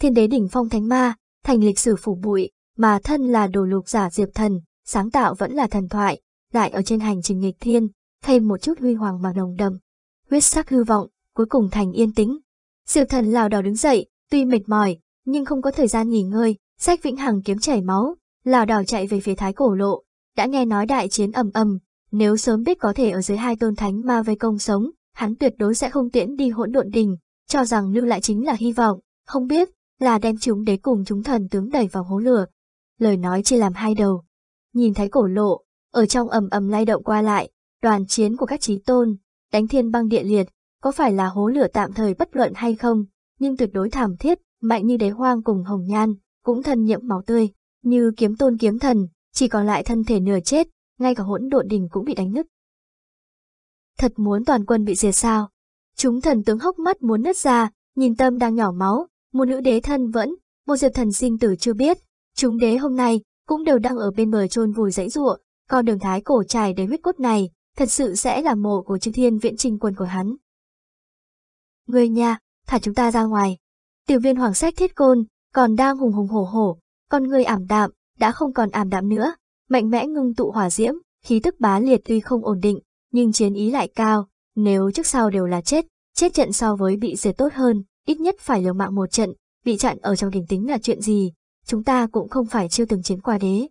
Thiên đế đỉnh phong thánh ma, thành lịch sử phủ bụi, mà thân là đồ lục giả diệp thần, sáng tạo vẫn là thần thoại, lại ở trên hành trình nghịch thiên, thêm một chút huy hoàng mà nồng đầm. Huyết sắc hư vọng, cuối cùng thành yên tĩnh. siêu thần lảo đảo đứng dậy, tuy mệt mỏi, nhưng không có thời gian nghỉ ngơi, sách vĩnh hằng kiếm chảy máu, lảo đảo chạy về phía thái cổ lộ. Đã nghe nói đại chiến ầm ầm, nếu sớm biết có thể ở dưới hai tôn thánh ma vây công sống, hắn tuyệt đối sẽ không tiễn đi hỗn độn đình, cho rằng lưu lại chính là hy vọng, không biết là đem chúng đế cùng chúng thần tướng đẩy vào hố lửa. Lời nói chia làm hai đầu. Nhìn thấy cổ lộ, ở trong ầm ầm lay động qua lại, đoàn chiến của các chí tôn, đánh thiên băng địa liệt, có phải là hố lửa tạm thời bất luận hay không, nhưng tuyệt đối thảm thiết, mạnh như đế hoang cùng hồng nhan, cũng thân nhiễm máu tươi, như kiếm tôn kiếm thần, chỉ còn lại thân thể nửa chết, ngay cả hỗn độn đình cũng bị đánh nứt. Thật muốn toàn quân bị diệt sao? Chúng thần tướng hốc mắt muốn nứt ra, nhìn tâm đang nhỏ máu, một nữ đế thân vẫn, một diệp thần sinh tử chưa biết, chúng đế hôm nay cũng đều đang ở bên bờ chôn vùi dãy ruộng, con đường thái cổ trải đến huyết cốt này, thật sự sẽ là mộ của chư thiên viễn trình quân của hắn. Người nhà, thả chúng ta ra ngoài. Tiểu viên hoàng sách thiết côn, còn đang hùng hùng hổ hổ, con người ảm đạm, đã không còn ảm đạm nữa, mạnh mẽ ngưng tụ hỏa diễm, khí tức bá liệt tuy không ổn định, nhưng chiến ý lại cao, nếu trước sau đều là chết, chết trận so với bị diệt tốt hơn, ít nhất phải liều mạng một trận, bị chặn ở trong đỉnh tính là chuyện gì, chúng ta cũng không phải chưa từng chiến qua đế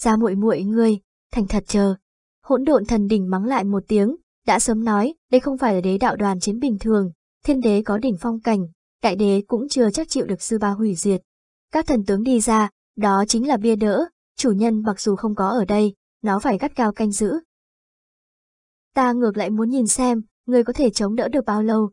ra muội muội ngươi, thành thật chờ. Hỗn độn thần đỉnh mắng lại một tiếng, đã sớm nói, đây không phải là đế đạo đoàn chiến bình thường, thiên đế có đỉnh phong cảnh, đại đế cũng chưa chắc chịu được sư ba hủy diệt. Các thần tướng đi ra, đó chính là bia đỡ, chủ nhân mặc dù không có ở đây, nó phải gắt cao canh giữ. Ta ngược lại muốn nhìn xem, người có thể chống đỡ được bao lâu.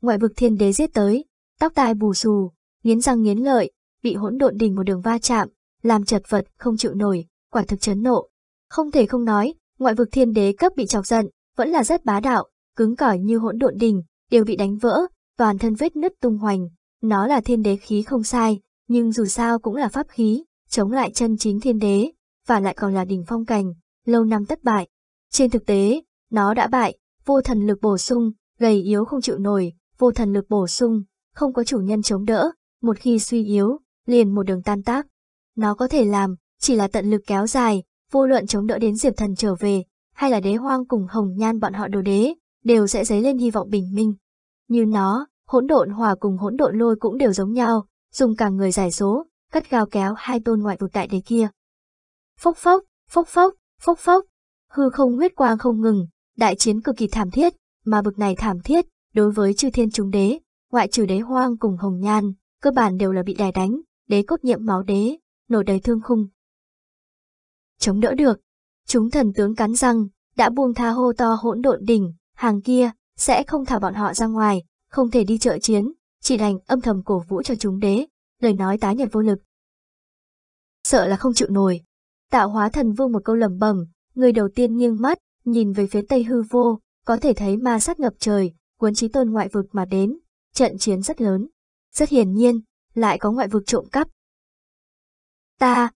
Ngoại vực thiên đế giết tới, tóc tai bù xù, nghiến răng nghiến lợi, bị hỗn độn đỉnh một đường va chạm, làm chật vật, không chịu nổi, quả thực chấn nộ. Không thể không nói, ngoại vực thiên đế cấp bị chọc giận, vẫn là rất bá đạo, cứng cỏi như hỗn độn đình, đều bị đánh vỡ, toàn thân vết nứt tung hoành. Nó là thiên đế khí không sai, nhưng dù sao cũng là pháp khí, chống lại chân chính thiên đế, và lại còn là đỉnh phong cảnh, lâu năm thất bại. Trên thực tế, nó đã bại, vô thần lực bổ sung, gầy yếu không chịu nổi, vô thần lực bổ sung, không có chủ nhân chống đỡ, một khi suy yếu, liền một đường tan tác. Nó có thể làm, chỉ là tận lực kéo dài, vô luận chống đỡ đến Diệp Thần trở về, hay là đế hoang cùng hồng nhan bọn họ đồ đế, đều sẽ dấy lên hy vọng bình minh. Như nó, hỗn độn hòa cùng hỗn độn lôi cũng đều giống nhau, dùng cả người giải số, cắt gao kéo hai tôn ngoại vực tại đế kia. Phốc phốc, phốc phốc, phốc phốc, hư không huyết quang không ngừng, đại chiến cực kỳ thảm thiết, mà bực này thảm thiết, đối với chư thiên chúng đế, ngoại trừ đế hoang cùng hồng nhan, cơ bản đều là bị đài đánh, đế cốt nhiệm máu đế, nổ đầy thương khung, chống đỡ được. Chúng thần tướng cắn răng, đã buông tha hô to hỗn độn đỉnh, hàng kia, sẽ không thả bọn họ ra ngoài, không thể đi trợ chiến, chỉ đành âm thầm cổ vũ cho chúng đế, lời nói tái nhật vô lực. Sợ là không chịu nổi. Tạo hóa thần vương một câu lầm bẩm người đầu tiên nghiêng mắt, nhìn về phía tây hư vô, có thể thấy ma sát ngập trời, cuốn trí tôn ngoại vực mà đến, trận chiến rất lớn. Rất hiển nhiên, lại có ngoại vực trộm cắp. Ta,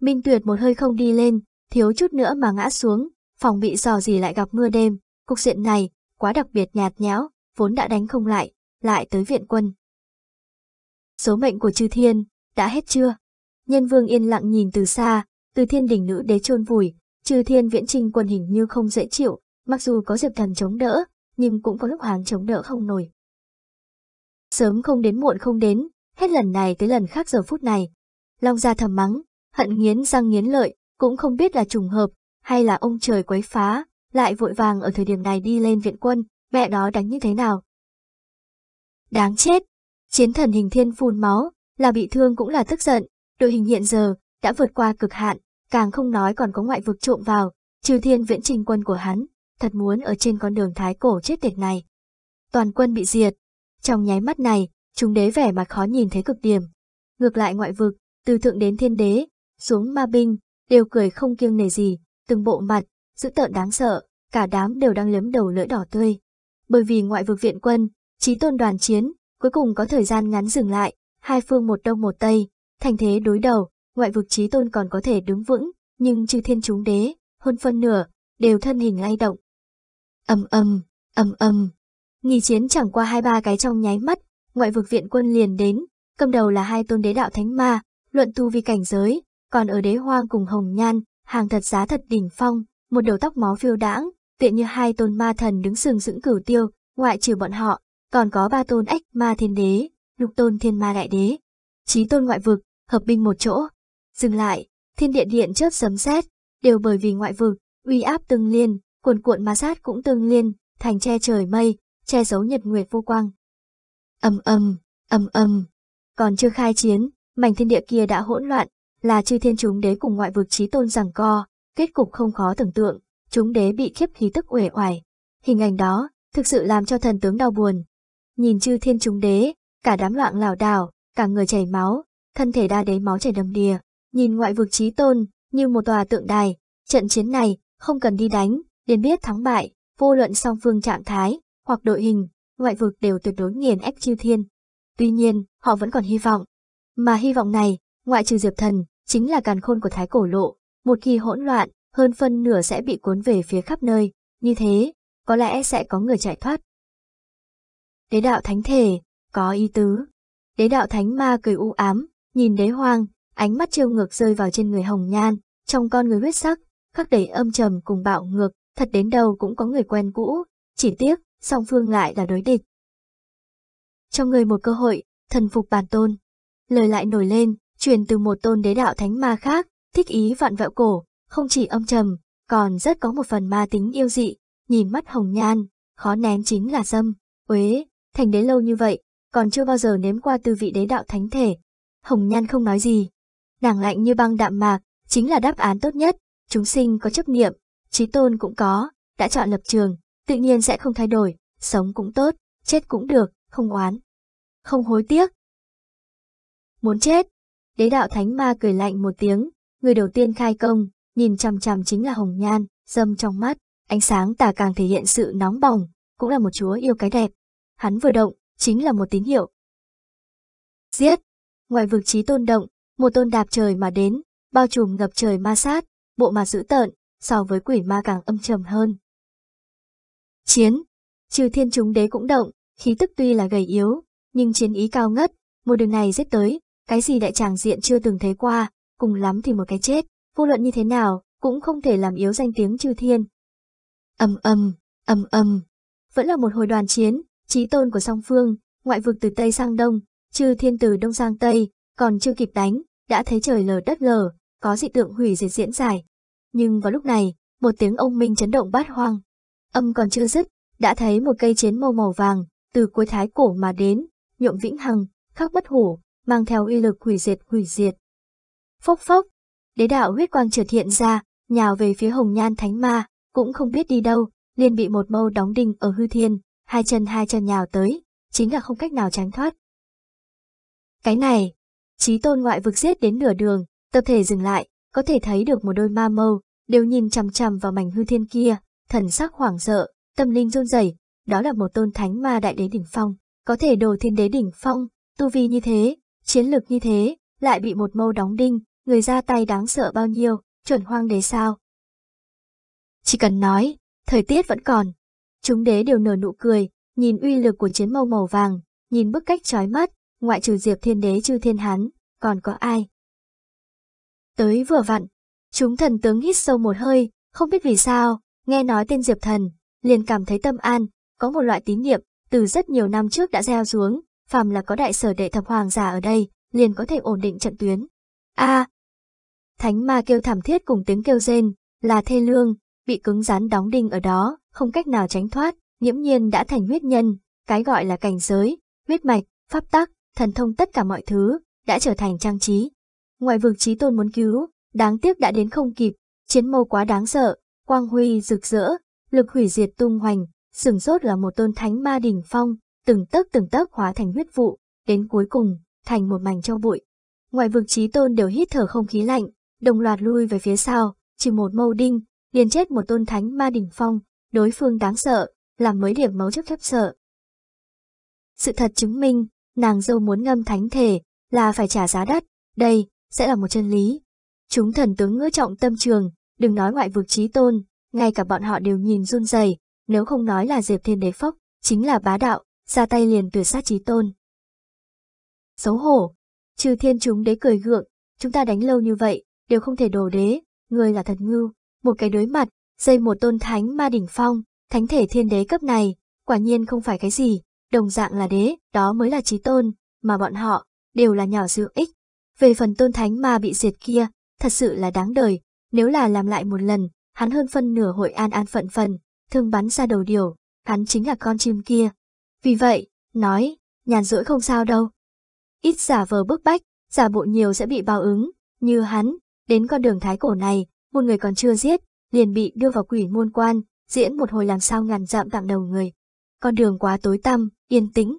Minh Tuyệt một hơi không đi lên, thiếu chút nữa mà ngã xuống, phòng bị dò gì lại gặp mưa đêm, cục diện này, quá đặc biệt nhạt nhẽo, vốn đã đánh không lại, lại tới viện quân. Số mệnh của chư thiên, đã hết chưa? Nhân vương yên lặng nhìn từ xa, từ thiên đỉnh nữ đế chôn vùi, chư thiên viễn trình quân hình như không dễ chịu, mặc dù có diệp thần chống đỡ, nhưng cũng có lúc hoàng chống đỡ không nổi. Sớm không đến muộn không đến, hết lần này tới lần khác giờ phút này. Long gia thầm mắng, hận nghiến răng nghiến lợi, cũng không biết là trùng hợp, hay là ông trời quấy phá, lại vội vàng ở thời điểm này đi lên viện quân, mẹ đó đánh như thế nào. Đáng chết! Chiến thần hình thiên phun máu, là bị thương cũng là tức giận, đội hình hiện giờ, đã vượt qua cực hạn, càng không nói còn có ngoại vực trộm vào, trừ thiên viễn trình quân của hắn, thật muốn ở trên con đường thái cổ chết tiệt này. Toàn quân bị diệt. Trong nháy mắt này, chúng đế vẻ mặt khó nhìn thấy cực điểm. Ngược lại ngoại vực, từ thượng đến thiên đế, xuống ma binh, đều cười không kiêng nề gì, từng bộ mặt, dữ tợn đáng sợ, cả đám đều đang liếm đầu lưỡi đỏ tươi. Bởi vì ngoại vực viện quân, trí tôn đoàn chiến, cuối cùng có thời gian ngắn dừng lại, hai phương một đông một tây, thành thế đối đầu, ngoại vực trí tôn còn có thể đứng vững, nhưng chư thiên chúng đế, hơn phân nửa, đều thân hình lay động. Âm âm, âm âm, nghỉ chiến chẳng qua hai ba cái trong nháy mắt, ngoại vực viện quân liền đến, cầm đầu là hai tôn đế đạo thánh ma, luận tu vi cảnh giới, còn ở đế hoang cùng hồng nhan, hàng thật giá thật đỉnh phong, một đầu tóc máu phiêu đãng, tiện như hai tôn ma thần đứng sừng sững cửu tiêu, ngoại trừ bọn họ, còn có ba tôn ếch ma thiên đế, lục tôn thiên ma đại đế, trí tôn ngoại vực, hợp binh một chỗ. Dừng lại, thiên địa điện chớp sấm sét, đều bởi vì ngoại vực, uy áp tương liên, cuộn cuộn ma sát cũng tương liên, thành che trời mây, che giấu nhật nguyệt vô quang. âm âm âm âm Còn chưa khai chiến, mảnh thiên địa kia đã hỗn loạn, là chư thiên chúng đế cùng ngoại vực trí tôn rằng co, kết cục không khó tưởng tượng, chúng đế bị khiếp khí tức uể oải. Hình ảnh đó, thực sự làm cho thần tướng đau buồn. Nhìn chư thiên chúng đế, cả đám loạn lảo đảo, cả người chảy máu, thân thể đa đế máu chảy đầm đìa, nhìn ngoại vực trí tôn, như một tòa tượng đài, trận chiến này, không cần đi đánh, liền biết thắng bại, vô luận song phương trạng thái, hoặc đội hình, ngoại vực đều tuyệt đối nghiền ép chư thiên. Tuy nhiên, họ vẫn còn hy vọng. Mà hy vọng này, Ngoại trừ Diệp Thần, chính là càn khôn của Thái Cổ Lộ, một khi hỗn loạn, hơn phân nửa sẽ bị cuốn về phía khắp nơi, như thế, có lẽ sẽ có người chạy thoát. Đế đạo thánh thể, có ý tứ. Đế đạo thánh ma cười u ám, nhìn đế hoang, ánh mắt trêu ngược rơi vào trên người hồng nhan, trong con người huyết sắc, khắc đầy âm trầm cùng bạo ngược, thật đến đâu cũng có người quen cũ, chỉ tiếc, song phương lại là đối địch. Cho người một cơ hội, thần phục bản tôn. Lời lại nổi lên, truyền từ một tôn đế đạo thánh ma khác, thích ý vạn vẹo cổ, không chỉ âm trầm, còn rất có một phần ma tính yêu dị, nhìn mắt hồng nhan, khó nén chính là dâm, uế, thành đế lâu như vậy, còn chưa bao giờ nếm qua tư vị đế đạo thánh thể. Hồng nhan không nói gì, nàng lạnh như băng đạm mạc, chính là đáp án tốt nhất, chúng sinh có chấp niệm, trí tôn cũng có, đã chọn lập trường, tự nhiên sẽ không thay đổi, sống cũng tốt, chết cũng được, không oán, không hối tiếc. Muốn chết, Đế đạo thánh ma cười lạnh một tiếng, người đầu tiên khai công, nhìn chằm chằm chính là hồng nhan, dâm trong mắt, ánh sáng tà càng thể hiện sự nóng bỏng, cũng là một chúa yêu cái đẹp. Hắn vừa động, chính là một tín hiệu. Giết! Ngoài vực trí tôn động, một tôn đạp trời mà đến, bao trùm ngập trời ma sát, bộ mà dữ tợn, so với quỷ ma càng âm trầm hơn. Chiến! Trừ thiên chúng đế cũng động, khí tức tuy là gầy yếu, nhưng chiến ý cao ngất, một đường này giết tới, cái gì đại tràng diện chưa từng thấy qua, cùng lắm thì một cái chết, vô luận như thế nào, cũng không thể làm yếu danh tiếng chư thiên. Âm âm, âm âm, vẫn là một hồi đoàn chiến, trí tôn của song phương, ngoại vực từ Tây sang Đông, chư thiên từ Đông sang Tây, còn chưa kịp đánh, đã thấy trời lở đất lở, có dị tượng hủy diệt diễn giải. Nhưng vào lúc này, một tiếng ông minh chấn động bát hoang. Âm còn chưa dứt, đã thấy một cây chiến mâu màu vàng, từ cuối thái cổ mà đến, nhuộm vĩnh hằng, khắc bất hủ, mang theo uy lực hủy diệt hủy diệt. Phốc phốc, đế đạo huyết quang trượt hiện ra, nhào về phía hồng nhan thánh ma, cũng không biết đi đâu, liền bị một mâu đóng đinh ở hư thiên, hai chân hai chân nhào tới, chính là không cách nào tránh thoát. Cái này, trí tôn ngoại vực giết đến nửa đường, tập thể dừng lại, có thể thấy được một đôi ma mâu, đều nhìn chằm chằm vào mảnh hư thiên kia, thần sắc hoảng sợ, tâm linh run rẩy, đó là một tôn thánh ma đại đế đỉnh phong, có thể đồ thiên đế đỉnh phong, tu vi như thế, Chiến lực như thế, lại bị một mâu đóng đinh, người ra tay đáng sợ bao nhiêu, chuẩn hoang đế sao. Chỉ cần nói, thời tiết vẫn còn. Chúng đế đều nở nụ cười, nhìn uy lực của chiến mâu màu vàng, nhìn bức cách trói mắt, ngoại trừ diệp thiên đế chư thiên hắn còn có ai. Tới vừa vặn, chúng thần tướng hít sâu một hơi, không biết vì sao, nghe nói tên diệp thần, liền cảm thấy tâm an, có một loại tín niệm, từ rất nhiều năm trước đã gieo xuống, phàm là có đại sở đệ thập hoàng giả ở đây, liền có thể ổn định trận tuyến. A. thánh ma kêu thảm thiết cùng tiếng kêu rên, là thê lương, bị cứng rắn đóng đinh ở đó, không cách nào tránh thoát, nhiễm nhiên đã thành huyết nhân, cái gọi là cảnh giới, huyết mạch, pháp tắc, thần thông tất cả mọi thứ, đã trở thành trang trí. Ngoài vực trí tôn muốn cứu, đáng tiếc đã đến không kịp, chiến mâu quá đáng sợ, quang huy rực rỡ, lực hủy diệt tung hoành, sừng sốt là một tôn thánh ma đỉnh phong, từng tấc từng tấc hóa thành huyết vụ, đến cuối cùng, thành một mảnh cho bụi. Ngoài vực trí tôn đều hít thở không khí lạnh, đồng loạt lui về phía sau, chỉ một mâu đinh, liền chết một tôn thánh ma đỉnh phong, đối phương đáng sợ, làm mới điểm máu chấp thấp sợ. Sự thật chứng minh, nàng dâu muốn ngâm thánh thể, là phải trả giá đắt, đây, sẽ là một chân lý. Chúng thần tướng ngỡ trọng tâm trường, đừng nói ngoại vực trí tôn, ngay cả bọn họ đều nhìn run rẩy nếu không nói là Diệp Thiên Đế Phốc, chính là bá đạo, ra tay liền tuyệt sát chí tôn. Xấu hổ, trừ thiên chúng đế cười gượng, chúng ta đánh lâu như vậy, đều không thể đổ đế, người là thật ngưu, một cái đối mặt, dây một tôn thánh ma đỉnh phong, thánh thể thiên đế cấp này, quả nhiên không phải cái gì, đồng dạng là đế, đó mới là chí tôn, mà bọn họ, đều là nhỏ dựa ích. Về phần tôn thánh ma bị diệt kia, thật sự là đáng đời, nếu là làm lại một lần, hắn hơn phân nửa hội an an phận phần, thương bắn ra đầu điều, hắn chính là con chim kia, vì vậy, nói, nhàn rỗi không sao đâu. Ít giả vờ bức bách, giả bộ nhiều sẽ bị bao ứng, như hắn, đến con đường thái cổ này, một người còn chưa giết, liền bị đưa vào quỷ môn quan, diễn một hồi làm sao ngàn dạm tạm đầu người. Con đường quá tối tăm, yên tĩnh.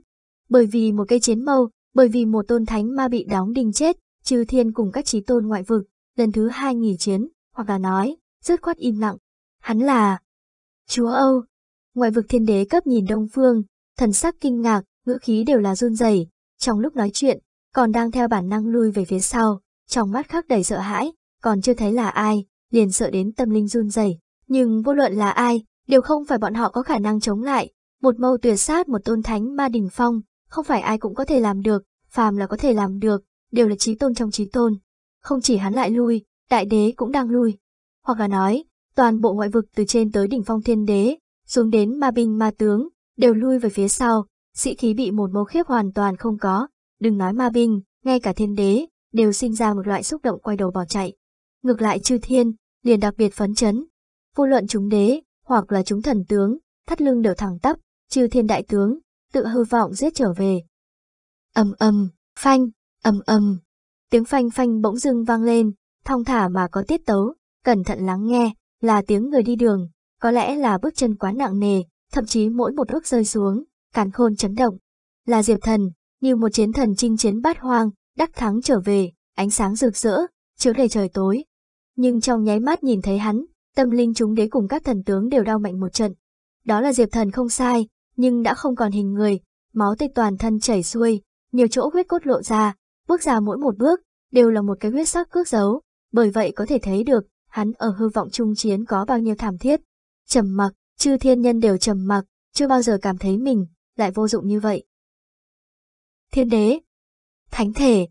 Bởi vì một cây chiến mâu, bởi vì một tôn thánh ma bị đóng đinh chết, trừ thiên cùng các trí tôn ngoại vực, lần thứ hai nghỉ chiến, hoặc là nói, rớt khoát im lặng. Hắn là... Chúa Âu, ngoại vực thiên đế cấp nhìn Đông Phương, thần sắc kinh ngạc, ngữ khí đều là run rẩy. Trong lúc nói chuyện, còn đang theo bản năng lui về phía sau, trong mắt khắc đầy sợ hãi, còn chưa thấy là ai, liền sợ đến tâm linh run rẩy. Nhưng vô luận là ai, đều không phải bọn họ có khả năng chống lại. Một mâu tuyệt sát một tôn thánh ma đỉnh phong, không phải ai cũng có thể làm được, phàm là có thể làm được, đều là trí tôn trong trí tôn. Không chỉ hắn lại lui, đại đế cũng đang lui. Hoặc là nói, toàn bộ ngoại vực từ trên tới đỉnh phong thiên đế, xuống đến ma binh ma tướng, đều lui về phía sau, sĩ khí bị một mấu khiếp hoàn toàn không có, đừng nói ma binh, ngay cả thiên đế, đều sinh ra một loại xúc động quay đầu bỏ chạy. Ngược lại chư thiên, liền đặc biệt phấn chấn. Vô luận chúng đế, hoặc là chúng thần tướng, thắt lưng đều thẳng tắp, chư thiên đại tướng, tự hư vọng giết trở về. âm âm phanh, âm âm Tiếng phanh phanh bỗng dưng vang lên, thong thả mà có tiết tấu, cẩn thận lắng nghe, là tiếng người đi đường, có lẽ là bước chân quá nặng nề, thậm chí mỗi một ước rơi xuống, càn khôn chấn động. Là Diệp Thần, như một chiến thần chinh chiến bát hoang, đắc thắng trở về, ánh sáng rực rỡ, chiếu đầy trời tối. Nhưng trong nháy mắt nhìn thấy hắn, tâm linh chúng đế cùng các thần tướng đều đau mạnh một trận. Đó là Diệp Thần không sai, nhưng đã không còn hình người, máu tê toàn thân chảy xuôi, nhiều chỗ huyết cốt lộ ra, bước ra mỗi một bước, đều là một cái huyết sắc cước giấu, bởi vậy có thể thấy được, hắn ở hư vọng chung chiến có bao nhiêu thảm thiết. Trầm mặc, chư thiên nhân đều trầm mặc, chưa bao giờ cảm thấy mình lại vô dụng như vậy. Thiên đế, thánh thể,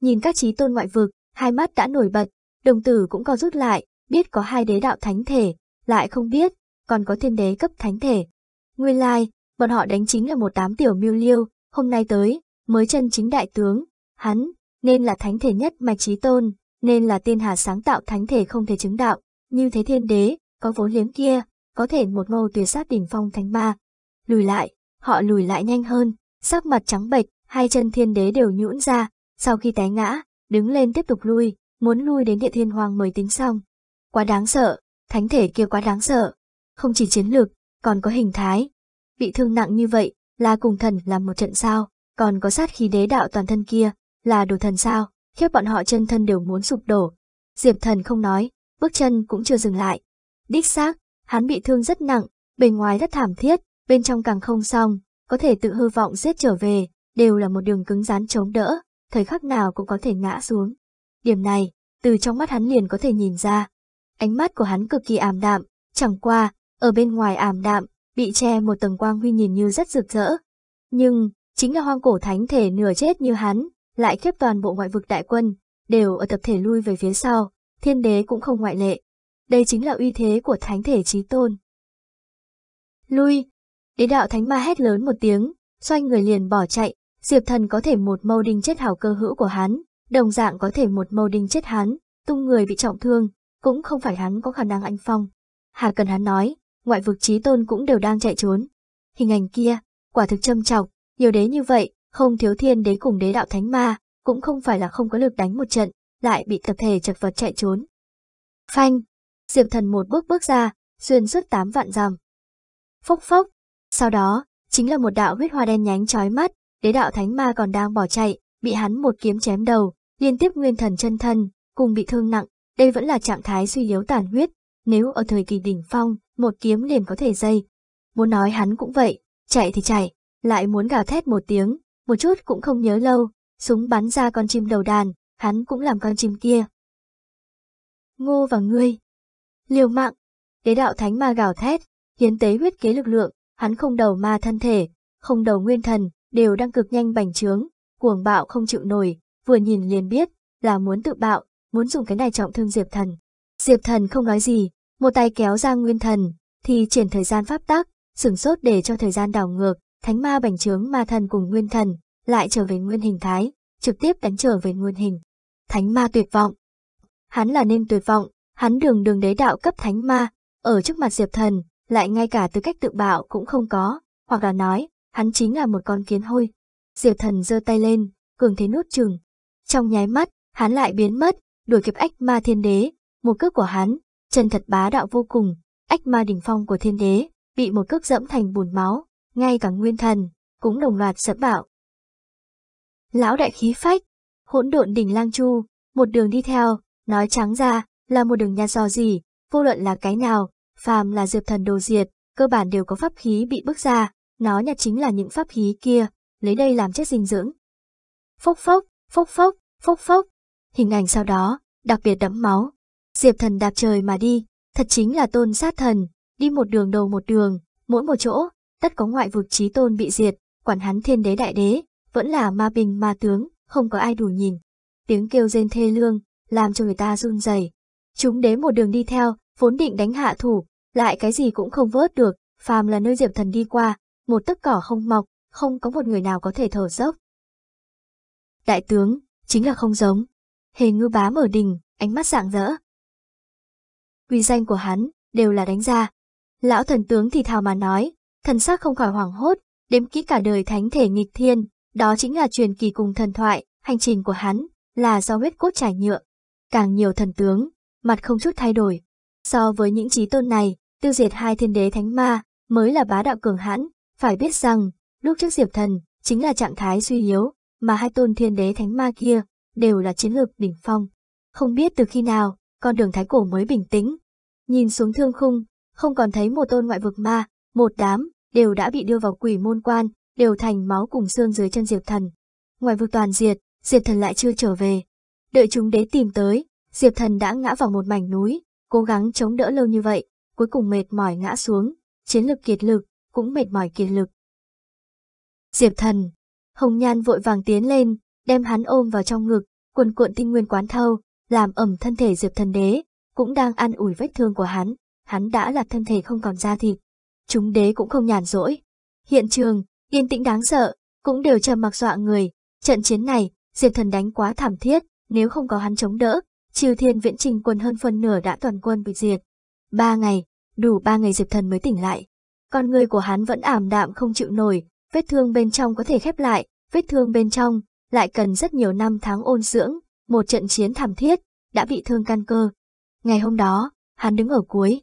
nhìn các trí tôn ngoại vực, hai mắt đã nổi bật, đồng tử cũng có rút lại, biết có hai đế đạo thánh thể, lại không biết, còn có thiên đế cấp thánh thể. Nguyên lai, like, bọn họ đánh chính là một đám tiểu miêu liêu, hôm nay tới, mới chân chính đại tướng, hắn, nên là thánh thể nhất mạch trí tôn, nên là tiên hà sáng tạo thánh thể không thể chứng đạo, như thế thiên đế, có vốn liếng kia, có thể một mâu tuyệt sát đỉnh phong thánh ma. Lùi lại, họ lùi lại nhanh hơn, sắc mặt trắng bệch, hai chân thiên đế đều nhũn ra, sau khi té ngã, đứng lên tiếp tục lui, muốn lui đến địa thiên hoàng mới tính xong. Quá đáng sợ, thánh thể kia quá đáng sợ, không chỉ chiến lược, còn có hình thái. Bị thương nặng như vậy, là cùng thần làm một trận sao, còn có sát khí đế đạo toàn thân kia, là đồ thần sao, khiếp bọn họ chân thân đều muốn sụp đổ. Diệp thần không nói, bước chân cũng chưa dừng lại. Đích xác, hắn bị thương rất nặng, bề ngoài rất thảm thiết, bên trong càng không xong, có thể tự hư vọng giết trở về, đều là một đường cứng rắn chống đỡ, thời khắc nào cũng có thể ngã xuống. Điểm này, từ trong mắt hắn liền có thể nhìn ra. Ánh mắt của hắn cực kỳ ảm đạm, chẳng qua, ở bên ngoài ảm đạm, bị che một tầng quang huy nhìn như rất rực rỡ. Nhưng, chính là hoang cổ thánh thể nửa chết như hắn, lại khiếp toàn bộ ngoại vực đại quân, đều ở tập thể lui về phía sau, thiên đế cũng không ngoại lệ. Đây chính là uy thế của thánh thể trí tôn. Lui! Đế đạo thánh ma hét lớn một tiếng, xoay người liền bỏ chạy, Diệp thần có thể một mâu đinh chết hảo cơ hữu của hắn, đồng dạng có thể một mâu đinh chết hắn, tung người bị trọng thương, cũng không phải hắn có khả năng anh phong. Hà cần hắn nói, ngoại vực trí tôn cũng đều đang chạy trốn. Hình ảnh kia, quả thực châm chọc, nhiều đế như vậy, không thiếu thiên đế cùng đế đạo thánh ma, cũng không phải là không có lực đánh một trận, lại bị tập thể chật vật chạy trốn. Phanh, Diệp Thần một bước bước ra, xuyên suốt tám vạn dặm. Phốc phốc, sau đó, chính là một đạo huyết hoa đen nhánh chói mắt, đế đạo thánh ma còn đang bỏ chạy, bị hắn một kiếm chém đầu, liên tiếp nguyên thần chân thân, cùng bị thương nặng, đây vẫn là trạng thái suy yếu tàn huyết, nếu ở thời kỳ đỉnh phong, một kiếm liền có thể dây. Muốn nói hắn cũng vậy, chạy thì chạy, lại muốn gào thét một tiếng, một chút cũng không nhớ lâu, súng bắn ra con chim đầu đàn, hắn cũng làm con chim kia. Ngô và ngươi, liều mạng. Đế đạo thánh ma gào thét, hiến tế huyết kế lực lượng, hắn không đầu ma thân thể, không đầu nguyên thần, đều đang cực nhanh bành trướng, cuồng bạo không chịu nổi, vừa nhìn liền biết, là muốn tự bạo, muốn dùng cái này trọng thương Diệp Thần. Diệp Thần không nói gì, một tay kéo ra nguyên thần, thì triển thời gian pháp tắc, sửng sốt để cho thời gian đảo ngược, thánh ma bành trướng ma thần cùng nguyên thần, lại trở về nguyên hình thái, trực tiếp đánh trở về nguyên hình. Thánh ma tuyệt vọng. Hắn là nên tuyệt vọng, Hắn đường đường đế đạo cấp thánh ma, ở trước mặt Diệp Thần, lại ngay cả tư cách tự bạo cũng không có, hoặc là nói, hắn chính là một con kiến hôi. Diệp Thần giơ tay lên, cường thế nút chừng. Trong nháy mắt, hắn lại biến mất, đuổi kịp ách ma thiên đế, một cước của hắn, chân thật bá đạo vô cùng, ách ma đỉnh phong của thiên đế, bị một cước dẫm thành bùn máu, ngay cả nguyên thần, cũng đồng loạt sẫm bạo. Lão đại khí phách, hỗn độn đỉnh lang chu, một đường đi theo, nói trắng ra, là một đường nha do gì, vô luận là cái nào, phàm là diệp thần đồ diệt, cơ bản đều có pháp khí bị bước ra, nó nhặt chính là những pháp khí kia, lấy đây làm chất dinh dưỡng. Phốc phốc, phốc phốc, phốc phốc, hình ảnh sau đó, đặc biệt đẫm máu. Diệp thần đạp trời mà đi, thật chính là tôn sát thần, đi một đường đầu một đường, mỗi một chỗ, tất có ngoại vực trí tôn bị diệt, quản hắn thiên đế đại đế, vẫn là ma bình ma tướng, không có ai đủ nhìn. Tiếng kêu rên thê lương, làm cho người ta run rẩy Chúng đế một đường đi theo, vốn định đánh hạ thủ, lại cái gì cũng không vớt được, phàm là nơi Diệp Thần đi qua, một tấc cỏ không mọc, không có một người nào có thể thở dốc. Đại tướng, chính là không giống. Hề ngư bá mở đình, ánh mắt sạng rỡ. Quy danh của hắn, đều là đánh ra. Lão thần tướng thì thào mà nói, thần sắc không khỏi hoảng hốt, đếm kỹ cả đời thánh thể nghịch thiên, đó chính là truyền kỳ cùng thần thoại, hành trình của hắn, là do huyết cốt trải nhựa. Càng nhiều thần tướng, mặt không chút thay đổi. So với những trí tôn này, tiêu diệt hai thiên đế thánh ma mới là bá đạo cường hãn, phải biết rằng, lúc trước Diệp Thần chính là trạng thái suy yếu, mà hai tôn thiên đế thánh ma kia đều là chiến lược đỉnh phong. Không biết từ khi nào, con đường thái cổ mới bình tĩnh. Nhìn xuống thương khung, không còn thấy một tôn ngoại vực ma, một đám đều đã bị đưa vào quỷ môn quan, đều thành máu cùng xương dưới chân Diệp Thần. Ngoài vực toàn diệt, Diệp Thần lại chưa trở về. Đợi chúng đế tìm tới, Diệp Thần đã ngã vào một mảnh núi, cố gắng chống đỡ lâu như vậy, cuối cùng mệt mỏi ngã xuống, chiến lực kiệt lực, cũng mệt mỏi kiệt lực. Diệp Thần, Hồng Nhan vội vàng tiến lên, đem hắn ôm vào trong ngực, cuộn cuộn tinh nguyên quán thâu, làm ẩm thân thể Diệp Thần đế, cũng đang an ủi vết thương của hắn, hắn đã là thân thể không còn da thịt. Chúng đế cũng không nhàn rỗi. Hiện trường, yên tĩnh đáng sợ, cũng đều trầm mặc dọa người, trận chiến này, Diệp Thần đánh quá thảm thiết, nếu không có hắn chống đỡ, Triều Thiên Viễn trình quân hơn phân nửa đã toàn quân bị diệt. Ba ngày, đủ ba ngày Diệp Thần mới tỉnh lại. Con người của hắn vẫn ảm đạm không chịu nổi, vết thương bên trong có thể khép lại, vết thương bên trong lại cần rất nhiều năm tháng ôn dưỡng, một trận chiến thảm thiết, đã bị thương căn cơ. Ngày hôm đó, hắn đứng ở cuối.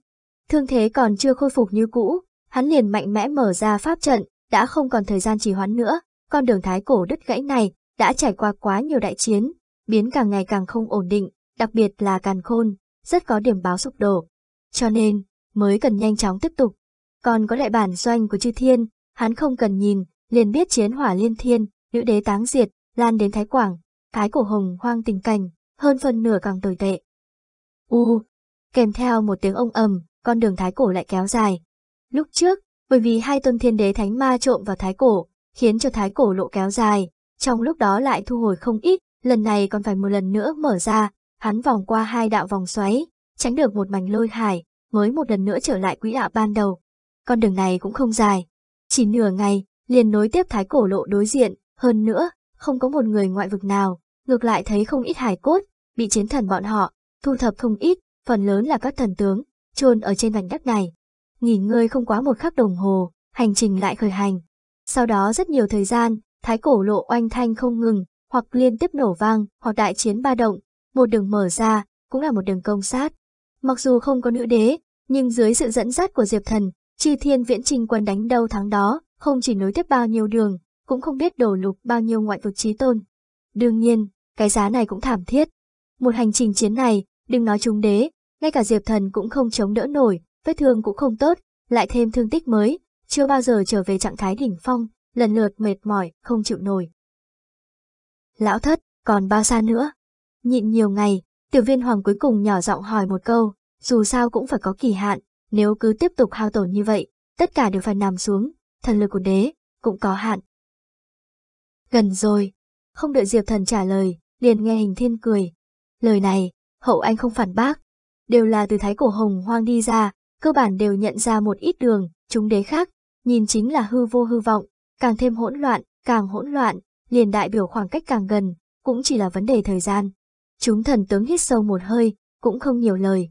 Thương thế còn chưa khôi phục như cũ, hắn liền mạnh mẽ mở ra pháp trận, đã không còn thời gian trì hoãn nữa, con đường thái cổ đứt gãy này đã trải qua quá nhiều đại chiến, biến càng ngày càng không ổn định, đặc biệt là càn khôn, rất có điểm báo sụp đổ. Cho nên, mới cần nhanh chóng tiếp tục. Còn có lại bản doanh của chư thiên, hắn không cần nhìn, liền biết chiến hỏa liên thiên, nữ đế táng diệt, lan đến Thái Quảng, thái cổ hồng hoang tình cảnh, hơn phần nửa càng tồi tệ. U, kèm theo một tiếng ông ầm, con đường thái cổ lại kéo dài. Lúc trước, bởi vì hai tôn thiên đế thánh ma trộm vào thái cổ, khiến cho thái cổ lộ kéo dài, trong lúc đó lại thu hồi không ít, lần này còn phải một lần nữa mở ra, hắn vòng qua hai đạo vòng xoáy, tránh được một mảnh lôi hải, mới một lần nữa trở lại quỹ đạo ban đầu. Con đường này cũng không dài, chỉ nửa ngày, liền nối tiếp thái cổ lộ đối diện, hơn nữa, không có một người ngoại vực nào, ngược lại thấy không ít hải cốt, bị chiến thần bọn họ, thu thập không ít, phần lớn là các thần tướng, chôn ở trên mảnh đất này. Nghỉ ngơi không quá một khắc đồng hồ, hành trình lại khởi hành. Sau đó rất nhiều thời gian, thái cổ lộ oanh thanh không ngừng, hoặc liên tiếp nổ vang, hoặc đại chiến ba động, một đường mở ra, cũng là một đường công sát. Mặc dù không có nữ đế, nhưng dưới sự dẫn dắt của Diệp Thần, Chi Thiên Viễn Trình quân đánh đâu tháng đó, không chỉ nối tiếp bao nhiêu đường, cũng không biết đổ lục bao nhiêu ngoại vực trí tôn. Đương nhiên, cái giá này cũng thảm thiết. Một hành trình chiến này, đừng nói chúng đế, ngay cả Diệp Thần cũng không chống đỡ nổi, vết thương cũng không tốt, lại thêm thương tích mới, chưa bao giờ trở về trạng thái đỉnh phong, lần lượt mệt mỏi, không chịu nổi. Lão thất, còn bao xa nữa? Nhịn nhiều ngày, tiểu viên hoàng cuối cùng nhỏ giọng hỏi một câu, dù sao cũng phải có kỳ hạn, nếu cứ tiếp tục hao tổn như vậy, tất cả đều phải nằm xuống, thần lực của đế cũng có hạn. Gần rồi, không đợi Diệp thần trả lời, liền nghe hình thiên cười. Lời này, hậu anh không phản bác, đều là từ thái cổ hồng hoang đi ra, cơ bản đều nhận ra một ít đường, chúng đế khác, nhìn chính là hư vô hư vọng, càng thêm hỗn loạn, càng hỗn loạn, liền đại biểu khoảng cách càng gần, cũng chỉ là vấn đề thời gian. Chúng thần tướng hít sâu một hơi, cũng không nhiều lời.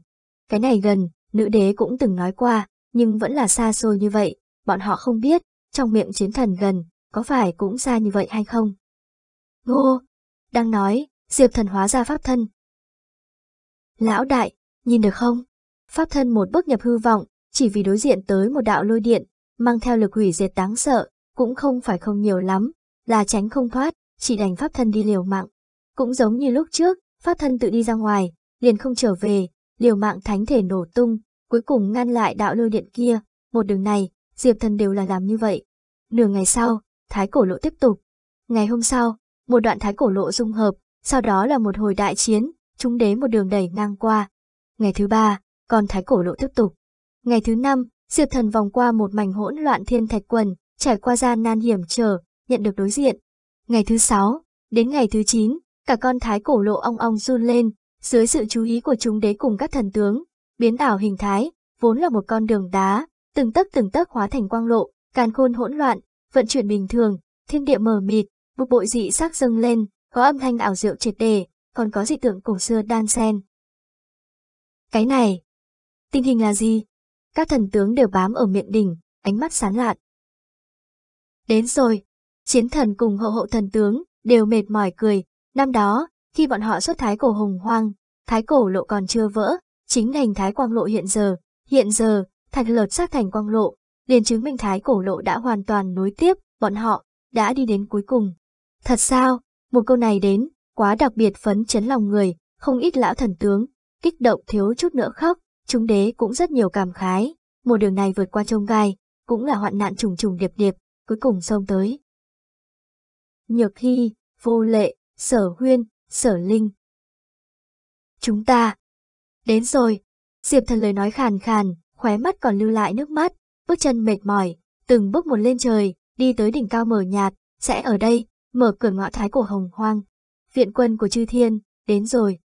Cái này gần, nữ đế cũng từng nói qua, nhưng vẫn là xa xôi như vậy, bọn họ không biết, trong miệng chiến thần gần, có phải cũng xa như vậy hay không? Ngô! Đang nói, Diệp thần hóa ra pháp thân. Lão đại, nhìn được không? Pháp thân một bước nhập hư vọng, chỉ vì đối diện tới một đạo lôi điện, mang theo lực hủy diệt đáng sợ, cũng không phải không nhiều lắm, là tránh không thoát, chỉ đành pháp thân đi liều mạng. Cũng giống như lúc trước, Pháp thân tự đi ra ngoài, liền không trở về, liều mạng thánh thể nổ tung, cuối cùng ngăn lại đạo lưu điện kia, một đường này, Diệp Thần đều là làm như vậy. Nửa ngày sau, thái cổ lộ tiếp tục. Ngày hôm sau, một đoạn thái cổ lộ dung hợp, sau đó là một hồi đại chiến, chúng đế một đường đẩy ngang qua. Ngày thứ ba, còn thái cổ lộ tiếp tục. Ngày thứ năm, Diệp Thần vòng qua một mảnh hỗn loạn thiên thạch quần, trải qua gian nan hiểm trở, nhận được đối diện. Ngày thứ sáu, đến ngày thứ chín, Cả con thái cổ lộ ong ong run lên, dưới sự chú ý của chúng đế cùng các thần tướng, biến ảo hình thái, vốn là một con đường đá, từng tấc từng tấc hóa thành quang lộ, càn khôn hỗn loạn, vận chuyển bình thường, thiên địa mờ mịt, bực bội dị sắc dâng lên, có âm thanh ảo diệu triệt đề, còn có dị tượng cổ xưa đan xen. Cái này, tình hình là gì? Các thần tướng đều bám ở miệng đỉnh, ánh mắt sán lạn. Đến rồi, chiến thần cùng hậu hậu thần tướng đều mệt mỏi cười, Năm đó, khi bọn họ xuất thái cổ hùng hoang, thái cổ lộ còn chưa vỡ, chính thành thái quang lộ hiện giờ. Hiện giờ, thạch lợt xác thành quang lộ, liền chứng minh thái cổ lộ đã hoàn toàn nối tiếp, bọn họ đã đi đến cuối cùng. Thật sao, một câu này đến, quá đặc biệt phấn chấn lòng người, không ít lão thần tướng, kích động thiếu chút nữa khóc, chúng đế cũng rất nhiều cảm khái, một đường này vượt qua trông gai, cũng là hoạn nạn trùng trùng điệp điệp, cuối cùng xông tới. Nhược Hy, vô lệ, sở huyên, sở linh. Chúng ta. Đến rồi. Diệp thần lời nói khàn khàn, khóe mắt còn lưu lại nước mắt, bước chân mệt mỏi, từng bước một lên trời, đi tới đỉnh cao mở nhạt, sẽ ở đây, mở cửa ngõ thái cổ hồng hoang. Viện quân của chư thiên, đến rồi.